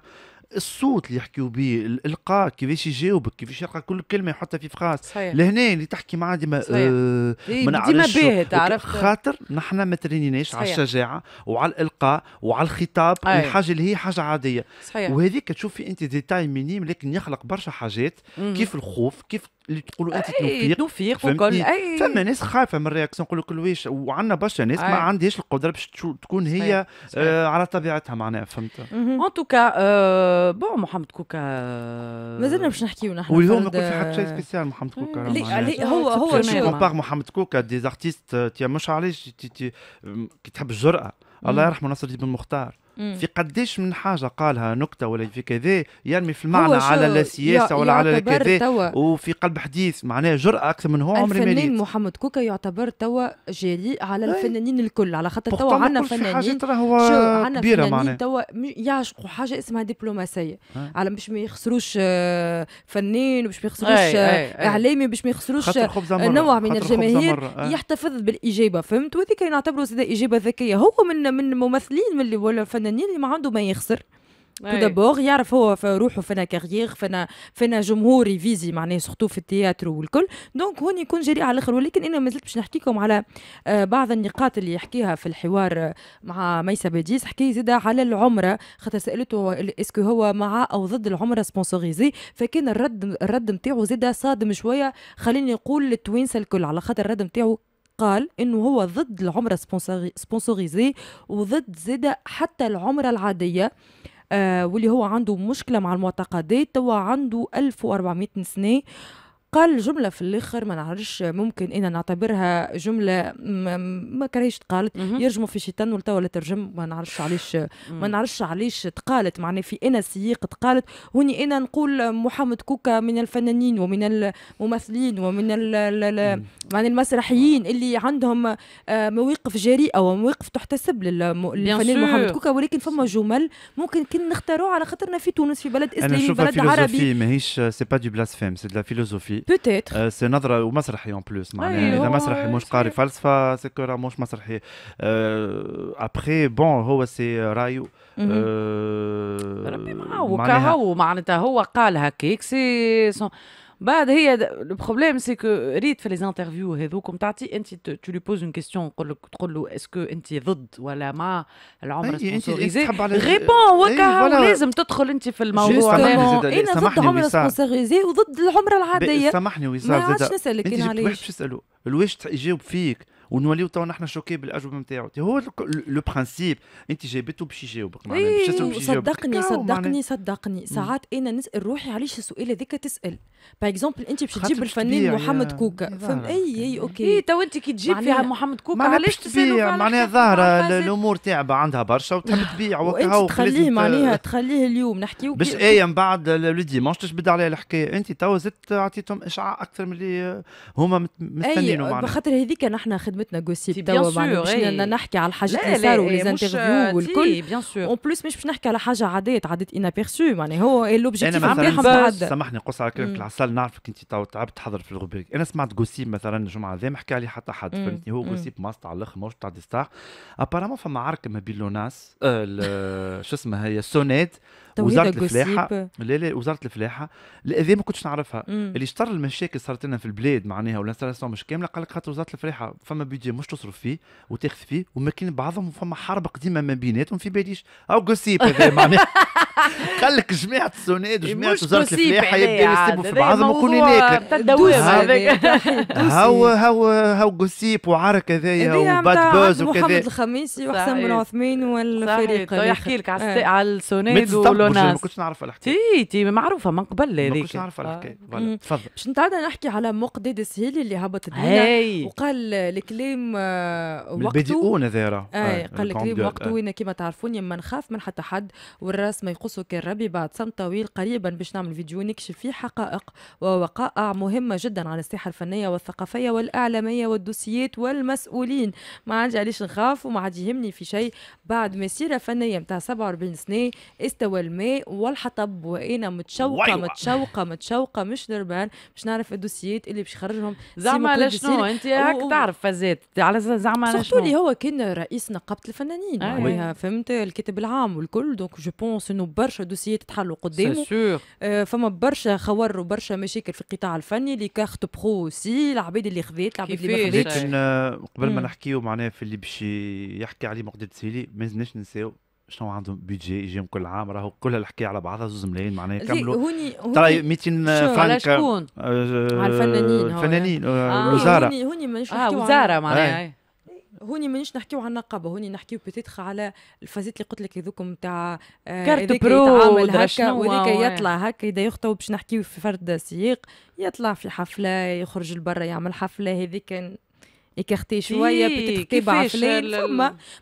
الصوت اللي يحكيو به الالقاء كيفاش يجاوبك كيفاش يلقى كل كلمه يحطها في فراس لهنا اللي تحكي معاه ديما آه، ما نعرفش ديما تعرف خاطر نحن ما ترينيناش على الشجاعه وعلى الالقاء وعلى الخطاب أي. الحاجه اللي هي حاجه عاديه صحيح. وهذيك تشوف في انت ديتاي مينيم لكن يخلق برشا حاجات مم. كيف الخوف كيف اللي تقولوا انت توفيق توفيق وكل اي فما ناس خايفه من الرياكسيون نقول لك ويش وعندنا برشا ناس ما عندهاش القدره باش تكون هي آه على طبيعتها معناها فهمت ان توكا بون محمد كوكا مازلنا باش نحكيو نحن واليوم ما في حتى شيء سبيسيال محمد كوكا هو هو كومبار محمد كوكا دي زارتيست مش علاش كي تحب الجرأه الله يرحمه ناصر الدين بن مختار في قداش من حاجه قالها نكته ولا في كذا يرمي في المعنى على لا سياسه ولا على كذا وفي قلب حديث معناه جرأه اكثر من هو عمري ما الفنان محمد كوكا يعتبر توا جريء على إيه. الفنانين الكل على خاطر توا عندنا فنانين هو عندنا فنانين توا يعشقوا حاجه اسمها دبلوماسيه إيه. على باش ما يخسروش آه، فنان باش ما يخسروش إيه، آه، اعلامي باش ما يخسروش آه، نوع من الجماهير يحتفظ بالاجابه فهمت وهذيك نعتبره اجابه ذكيه هو من من ممثلين من ولا فنانين الفنانين اللي ما عنده ما يخسر تو أيوة. دابور يعرف هو في روحه فينا كارير فينا فينا جمهوري فيزي معناه سورتو في التياترو والكل دونك هون يكون جريء على الاخر ولكن انا مازلت باش نحكيكم على آه، بعض النقاط اللي يحكيها في الحوار آه، مع ميسا بديس حكي زيدا على العمره خاطر سالته اسكو هو مع او ضد العمره سبونسوريزي فكان الرد الرد نتاعو زيدا صادم شويه خليني نقول للتوينسه الكل على خاطر الرد نتاعو قال انه هو ضد العمره سبونسوريزي وضد زاد حتى العمره العاديه آه واللي هو عنده مشكله مع المعتقدات توا عنده 1400 سنه قال جملة في الآخر ما نعرفش ممكن إنا نعتبرها جملة ما كرهيش تقالت يرجموا في شيطان ولتوا ترجم ما نعرفش علاش ما نعرفش علاش تقالت معناها في أنا سياق تقالت هوني أنا نقول محمد كوكا من الفنانين ومن الممثلين ومن معناها المسرحيين اللي عندهم آه، مواقف جريئة ومواقف تحتسب للفنان محمد كوكا ولكن فما جمل ممكن كن نختاروها على خاطرنا في تونس في بلد إسلامي بلد عربي أنا نشوفها ماهيش سي با دو بلاسفيم سي دو لا فيلوزوفي لي بوتيتر آه، سي نظره ومسرحي اون بلوس معناها أيوة، اذا مسرحي مش قاري فلسفه راه مش مسرحي ابخي آه، بون هو سي رايو آه، ربي معاه وكهو معناتها هو قال هكاك سي بعد هي لو بروبليم سي كو ريت في لي انترفيو هذوك تعطي انت تو لي بوز اون كيستيون تقول لك تقول له اسكو انت ضد ولا مع العمر سبونسوريزي ريبون وكا لازم تدخل انت في الموضوع انا ضد العمر سبونسوريزي وضد العمر العاديه سامحني وزار ما نسالك انا علاش باش تسالو الواش يجاوب فيك ونوليو تو نحن شوكي بالاجوبه نتاعو هو لو برانسيب انت جايبته باش يجاوبك معناها باش يجاوبك صدقني صدقني صدقني ساعات انا نسال روحي علاش السؤال هذاك تسال باغ اكزومبل انت باش تجيب الفنان محمد كوكا فهم اي اي اوكي اي تو انت كي تجيب فيها محمد كوكا علاش تبيع معناها ظاهره الامور تاعبه عندها برشا وتحب تبيع وكا تخليه آه، معناها تخليه اليوم نحكيو باش ايه من بعد لو ديمونش تجبد عليها الحكايه انت تو زدت اعطيتهم اشعاع اكثر من اللي هما مستنينه معناها خاطر هذيك نحن خدمتنا جوسيب توا باش نحكي على الحاجات اللي صاروا لي زانترفيو والكل اون بلوس مش باش نحكي على حاجه عدات عدات انابيرسو معناها هو لوبجيكتيف بعد سامحني قص على كلامك اتصل نعرفك انت تو تعبت تحضر في الغوبريك انا سمعت جوسيب مثلا الجمعه ذي ما حكى عليه حتى حد فهمتني هو جوسيب ماست على الاخر ماهوش تاع ستار ابارامون فما عركه ما بين لوناس آه، شو اسمها هي سونيت وزاره الفلاحه لا لا وزاره الفلاحه الاذية ما كنتش نعرفها مم. اللي شطر المشاكل صارت لنا في البلاد معناها والانستالاسيون مش كامله قال لك خاطر وزاره الفلاحه فما بيجي مش تصرف فيه وتاخذ فيه وما كاين بعضهم فما حرب قديمه ما بيناتهم في باليش او قصيب هذا معناها قال لك جماعه السوناد وجماعه وزاره الفلاحه يبدا يسبوا في بعضهم وكون هناك يعني. يعني. هاو هاو هاو قصيب وعرك هذايا وباد بوز وكذا محمد الخميسي وحسن بن عثمان والفريق طيب، يحكي لك على آه. السوناد ناس ما كنتش نعرف الحكايه تي تي معروفه من قبل هذيك ما كنتش نعرف الحكايه اه. تفضل باش نتعدى نحكي على مقدي السهيلي اللي هبط الدنيا وقال الكلام اه، وقته البادئون هذا راه آه، قال الكلام وقته وين كيما تعرفوني ما نخاف من حتى حد والراس ما يقصه كالربي بعد صمت طويل قريبا باش نعمل فيديو نكشف فيه حقائق ووقائع مهمه جدا عن الساحه الفنيه والثقافيه والاعلاميه والدوسيات والمسؤولين ما عندي علاش نخاف وما عاد يهمني في شيء بعد مسيره فنيه نتاع 47 سنه استوى الماء والحطب وانا متشوقه متشوقه متشوقه مش دربان باش نعرف الدوسيات اللي باش يخرجهم زعما شنو انت هاك تعرف فزات على زعما شنو اللي هو كان رئيس نقابه الفنانين آه. معناها فهمت الكاتب العام والكل دونك جو بونس انه برشا دوسيات تحلوا قدامه آه فما برشا خوار وبرشا مشاكل في القطاع الفني لي كارت برو سي العباد اللي خذيت العباد اللي ما خذيتش آه، قبل ما نحكيو معناها في اللي باش يحكي عليه مقداد سيلي ما لازمناش ننساو شنو عندهم بيدجي يجيهم كل عام راهو كل الحكي على بعضها زوز ملايين معناها كملوا هوني ترى 200 فرانك على آه، على الفنانين الفنانين الوزاره آه، آه، هوني هوني نحكيو اه وزاره معناها إيه. إيه. هوني مانيش نحكيو على النقابه هوني نحكيو بتيتخ على الفازات اللي قلت لك هذوكم تاع كارت برو وذاك يطلع إيه. هكا اذا يخطو باش نحكيو في فرد سياق يطلع في حفله يخرج لبرا يعمل حفله هذيك ايكارتي شويه peut-être تبع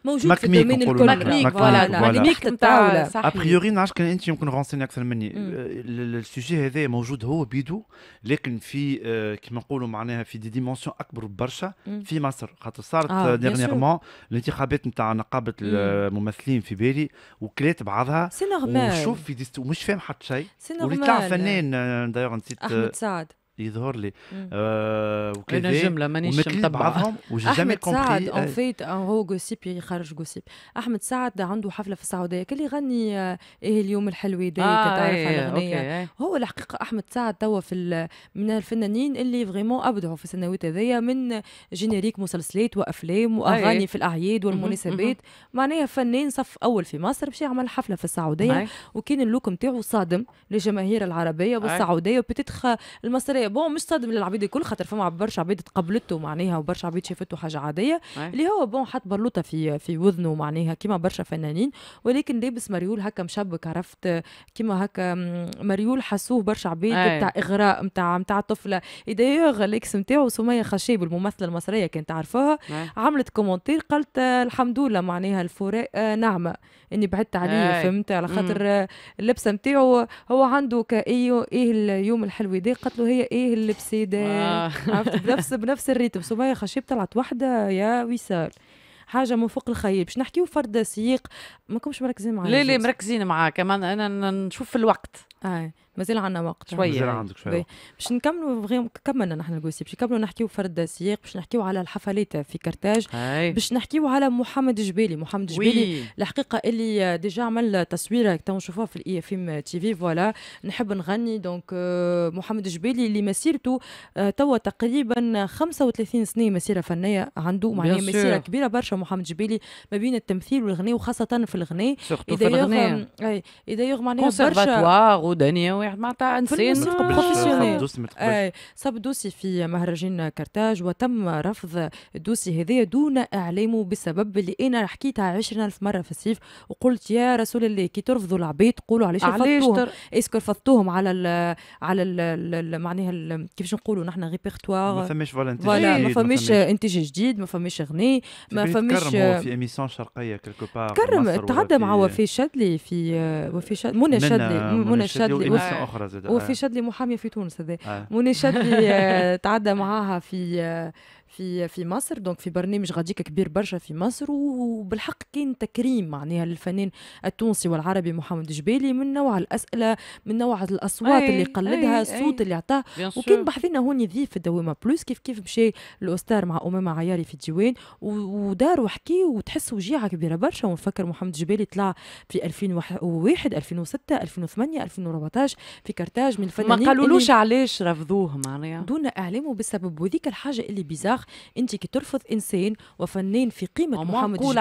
موجود في الدومين الكل فوالا مكنيك نتاع صح ابريوري نعرف كان انت يمكن غونسيني اكثر مني السوجي هذا موجود هو بيدو لكن في كما نقولوا معناها في دي ديمونسيون اكبر برشا في مصر خاطر صارت ديرنيغمون الانتخابات نتاع نقابه الممثلين في بالي وكلات بعضها سي نورمال وشوف في ومش فاهم حتى شيء سي نورمال طلع فنان دايوغ نسيت احمد سعد يظهر لي آه وكذا انا جمله مانيش متبعهم احمد سعد اون آه. فيت آه، هو جوسيب يخرج يعني جوسيب احمد سعد عنده حفله في السعوديه كل يغني آه، ايه اليوم الحلو ديك آه تعرف ايه الاغنيه ايه. هو الحقيقه احمد سعد توا في من الفنانين اللي فريمون ابدعوا في السنوات هذيا من جينيريك مسلسلات وافلام واغاني ايه. في الاعياد والمناسبات معناها فنان صف اول في مصر باش يعمل حفله في السعوديه وكان اللوك نتاعو صادم للجماهير العربيه والسعوديه وبتتخ المصريه بون مش صادم للعبيد الكل خاطر فما برشا عبيد تقبلته معناها وبرشا عبيد شافته حاجه عاديه اللي هو بون حط برلوطه في في وذنه معناها كيما برشا فنانين ولكن لابس مريول هكا مشبك عرفت كيما هكا مريول حسوه برشا عبيد نتاع اغراء نتاع نتاع طفله دايوغ الاكس نتاعو سميه خشيب الممثله المصريه كانت تعرفوها عملت كومنتير قالت آه، الحمد لله معناها الفراق آه، نعمه اني بعدت عليه فهمت على خاطر آه، اللبسه نتاعو هو عنده كايو ايه اليوم الحلو ده قالت له هي ايه اللبس ده آه. عرفت بنفس بنفس الريتم صبايا خشيب طلعت وحدة يا وصال حاجه من فوق الخيال باش نحكيو فرد سيق ماكمش مركزين معايا لا لا مركزين معاه كمان انا نشوف في الوقت آه. مازال عندنا وقت شويه مازال يعني. عندك شويه باش نكملوا كملنا نحن الجوسي باش نكملوا نحكيو فرد السياق باش نحكيو على الحفلات في كرتاج باش نحكيو على محمد جبالي محمد جبالي الحقيقه اللي ديجا عمل تصويره تو نشوفوها في الاي اف ام تي في فوالا نحب نغني دونك آه، محمد جبالي اللي مسيرته آه، توا تقريبا 35 سنه مسيره فنيه عنده معناها مسيره كبيره برشا محمد جبالي ما بين التمثيل والغناء وخاصه في الغناء سورتو في الغناء اي آه، دايوغ معناها برشا ودنيا واحد معناتها انسان بروفيسيونيل صاب صب دوسي في مهرجان كرتاج وتم رفض الدوسي هذايا دون اعلامه بسبب اللي انا حكيتها 20000 مره في الصيف وقلت يا رسول الله كي ترفضوا العباد قولوا علاش رفضتوهم تر... اسكو رفضتوهم على الـ على معناها كيفاش نقولوا نحن ريبيرتوار ما فماش فوالا انتاج ما فماش انتاج جديد ما فماش غني ما فماش في اميسيون شرقيه كيلكو بار كرم تعدى مع وفي شادلي في وفي شادلي منى شادلي منى شادلي قصه آه. اخرى زاد وفي آه. شادلي محاميه في تونس هذا آه. منى شادلي تعدى معاها في في في مصر دونك في برنامج غاديك كبير برشا في مصر وبالحق كاين تكريم معناها للفنان التونسي والعربي محمد جبالي من نوع الاسئله من نوع الاصوات أي اللي قلدها الصوت اللي عطاه وكان بحثنا هون يضيف في الدوامه بلوس كيف كيف مشى الاستار مع امامه عياري في الديوان ودار وحكي وتحس وجيعه كبيره برشا ونفكر محمد جبالي طلع في 2001 2006 2008 2014 في كرتاج من الفنانين ما قالولوش علاش رفضوه معناها دون اعلام وبسبب وذيك الحاجه اللي بيزاخ انت كي ترفض انسان وفنان في قيمه محمد الجبالي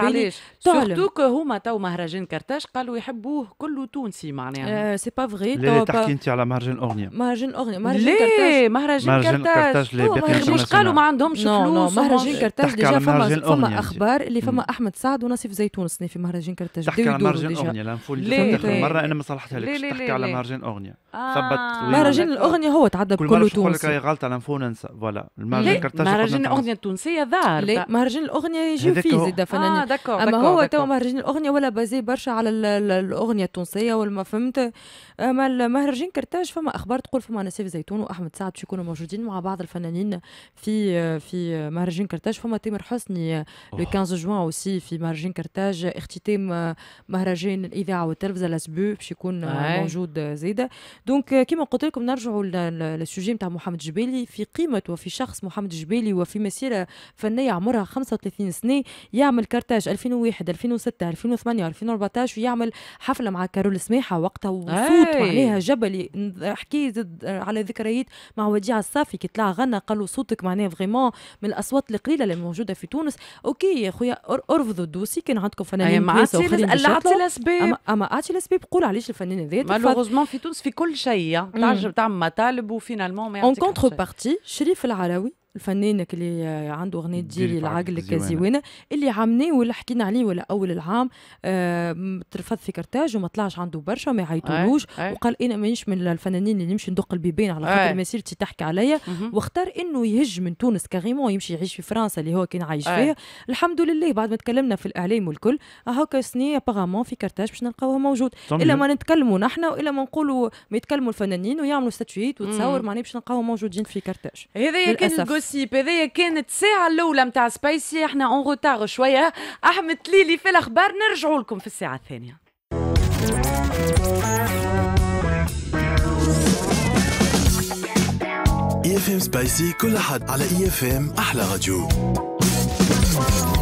علاش كو هما تو مهرجان كرتاج قالوا يحبوه كله تونسي معناها آه سي با فغي لا تحكي انت على مهرجان اغنيه مهرجان اغنيه مهرجان كرتاج مهرجان كرتاج مش قالوا ما عندهمش فلوس مهرجان كرتاج ديجا فما فما اخبار اللي فما احمد سعد ونصيف زيتون سنة في مهرجان كرتاج تحكي على مهرجان اغنيه لا آه. نفولي اخر مره انا ما صلحتها لك تحكي على مهرجان اغنيه ثبت مهرجان الاغنيه هو تعدى بكل تونسي كل مره غلطه ننسى فوالا المهرجان كرتاج مهرجان الاغنيه التونسيه ظهر لا مهرجان الاغنيه يجيو فيه زاد فنانين آه دكو اما هو تو مهرجان الاغنيه ولا بازي برشا على الاغنيه التونسيه والما فهمت اما المهرجان كرتاج فما اخبار تقول فما نسيف زيتون واحمد سعد باش يكونوا موجودين مع بعض الفنانين في في مهرجان كرتاج فما تامر حسني لو 15 جوان اوسي في مهرجان كرتاج اختتام مهرجان الاذاعه والتلفزه لاسبو باش يكون آه. موجود زيد دونك كيما قلت لكم نرجعوا للسوجي نتاع محمد جبيلي في قيمه وفي شخص محمد جبيلي وفي في مسيره فنيه عمرها 35 سنه يعمل كارتاج 2001 2006 2008 2014 ويعمل حفله مع كارول سماحه وقتها وصوت معناها جبلي حكي على ذكريات مع وديع الصافي كي طلع غنى قال له صوتك معناها فريمون من الاصوات القليله اللي موجوده في تونس اوكي يا خويا ارفضوا الدوسي كان عندكم فنانين ما عطي الاسباب اما اعطي الاسباب قول علاش الفنان هذاك مالوغوزمون في تونس في كل شيء يعني، تعجب تعمل مطالب وفينالمون ما اون كونتر بارتي شريف العلوي الفنانك اللي عنده اغنيه ديري العقل زوينه اللي عمناه ولا حكينا عليه ولا اول العام آه ترفض في كرتاج وما طلعش عنده برشا ما يعيطولوش وقال انا مانيش من الفنانين اللي نمشي ندق البيبان على خاطر مسيرتي تحكي عليا واختار انه يهج من تونس كاريمون يمشي يعيش في فرنسا اللي هو كان عايش فيها الحمد لله بعد ما تكلمنا في الاعلام والكل هاكا سني ابارامون في كرتاج باش نلقاوها موجود الا ما نتكلموا نحن والا ما نقولوا ما يتكلموا الفنانين ويعملوا ستاتويت وتصور معناه باش نلقاوها موجودين في كرتاج هذا كان النصيب هذايا كانت ساعة الأولى متاع سبايسي احنا اون روتار شوية أحمد ليلي في الأخبار نرجعوا لكم في الساعة الثانية اي اف ام سبايسي كل حد على اي اف ام احلى راديو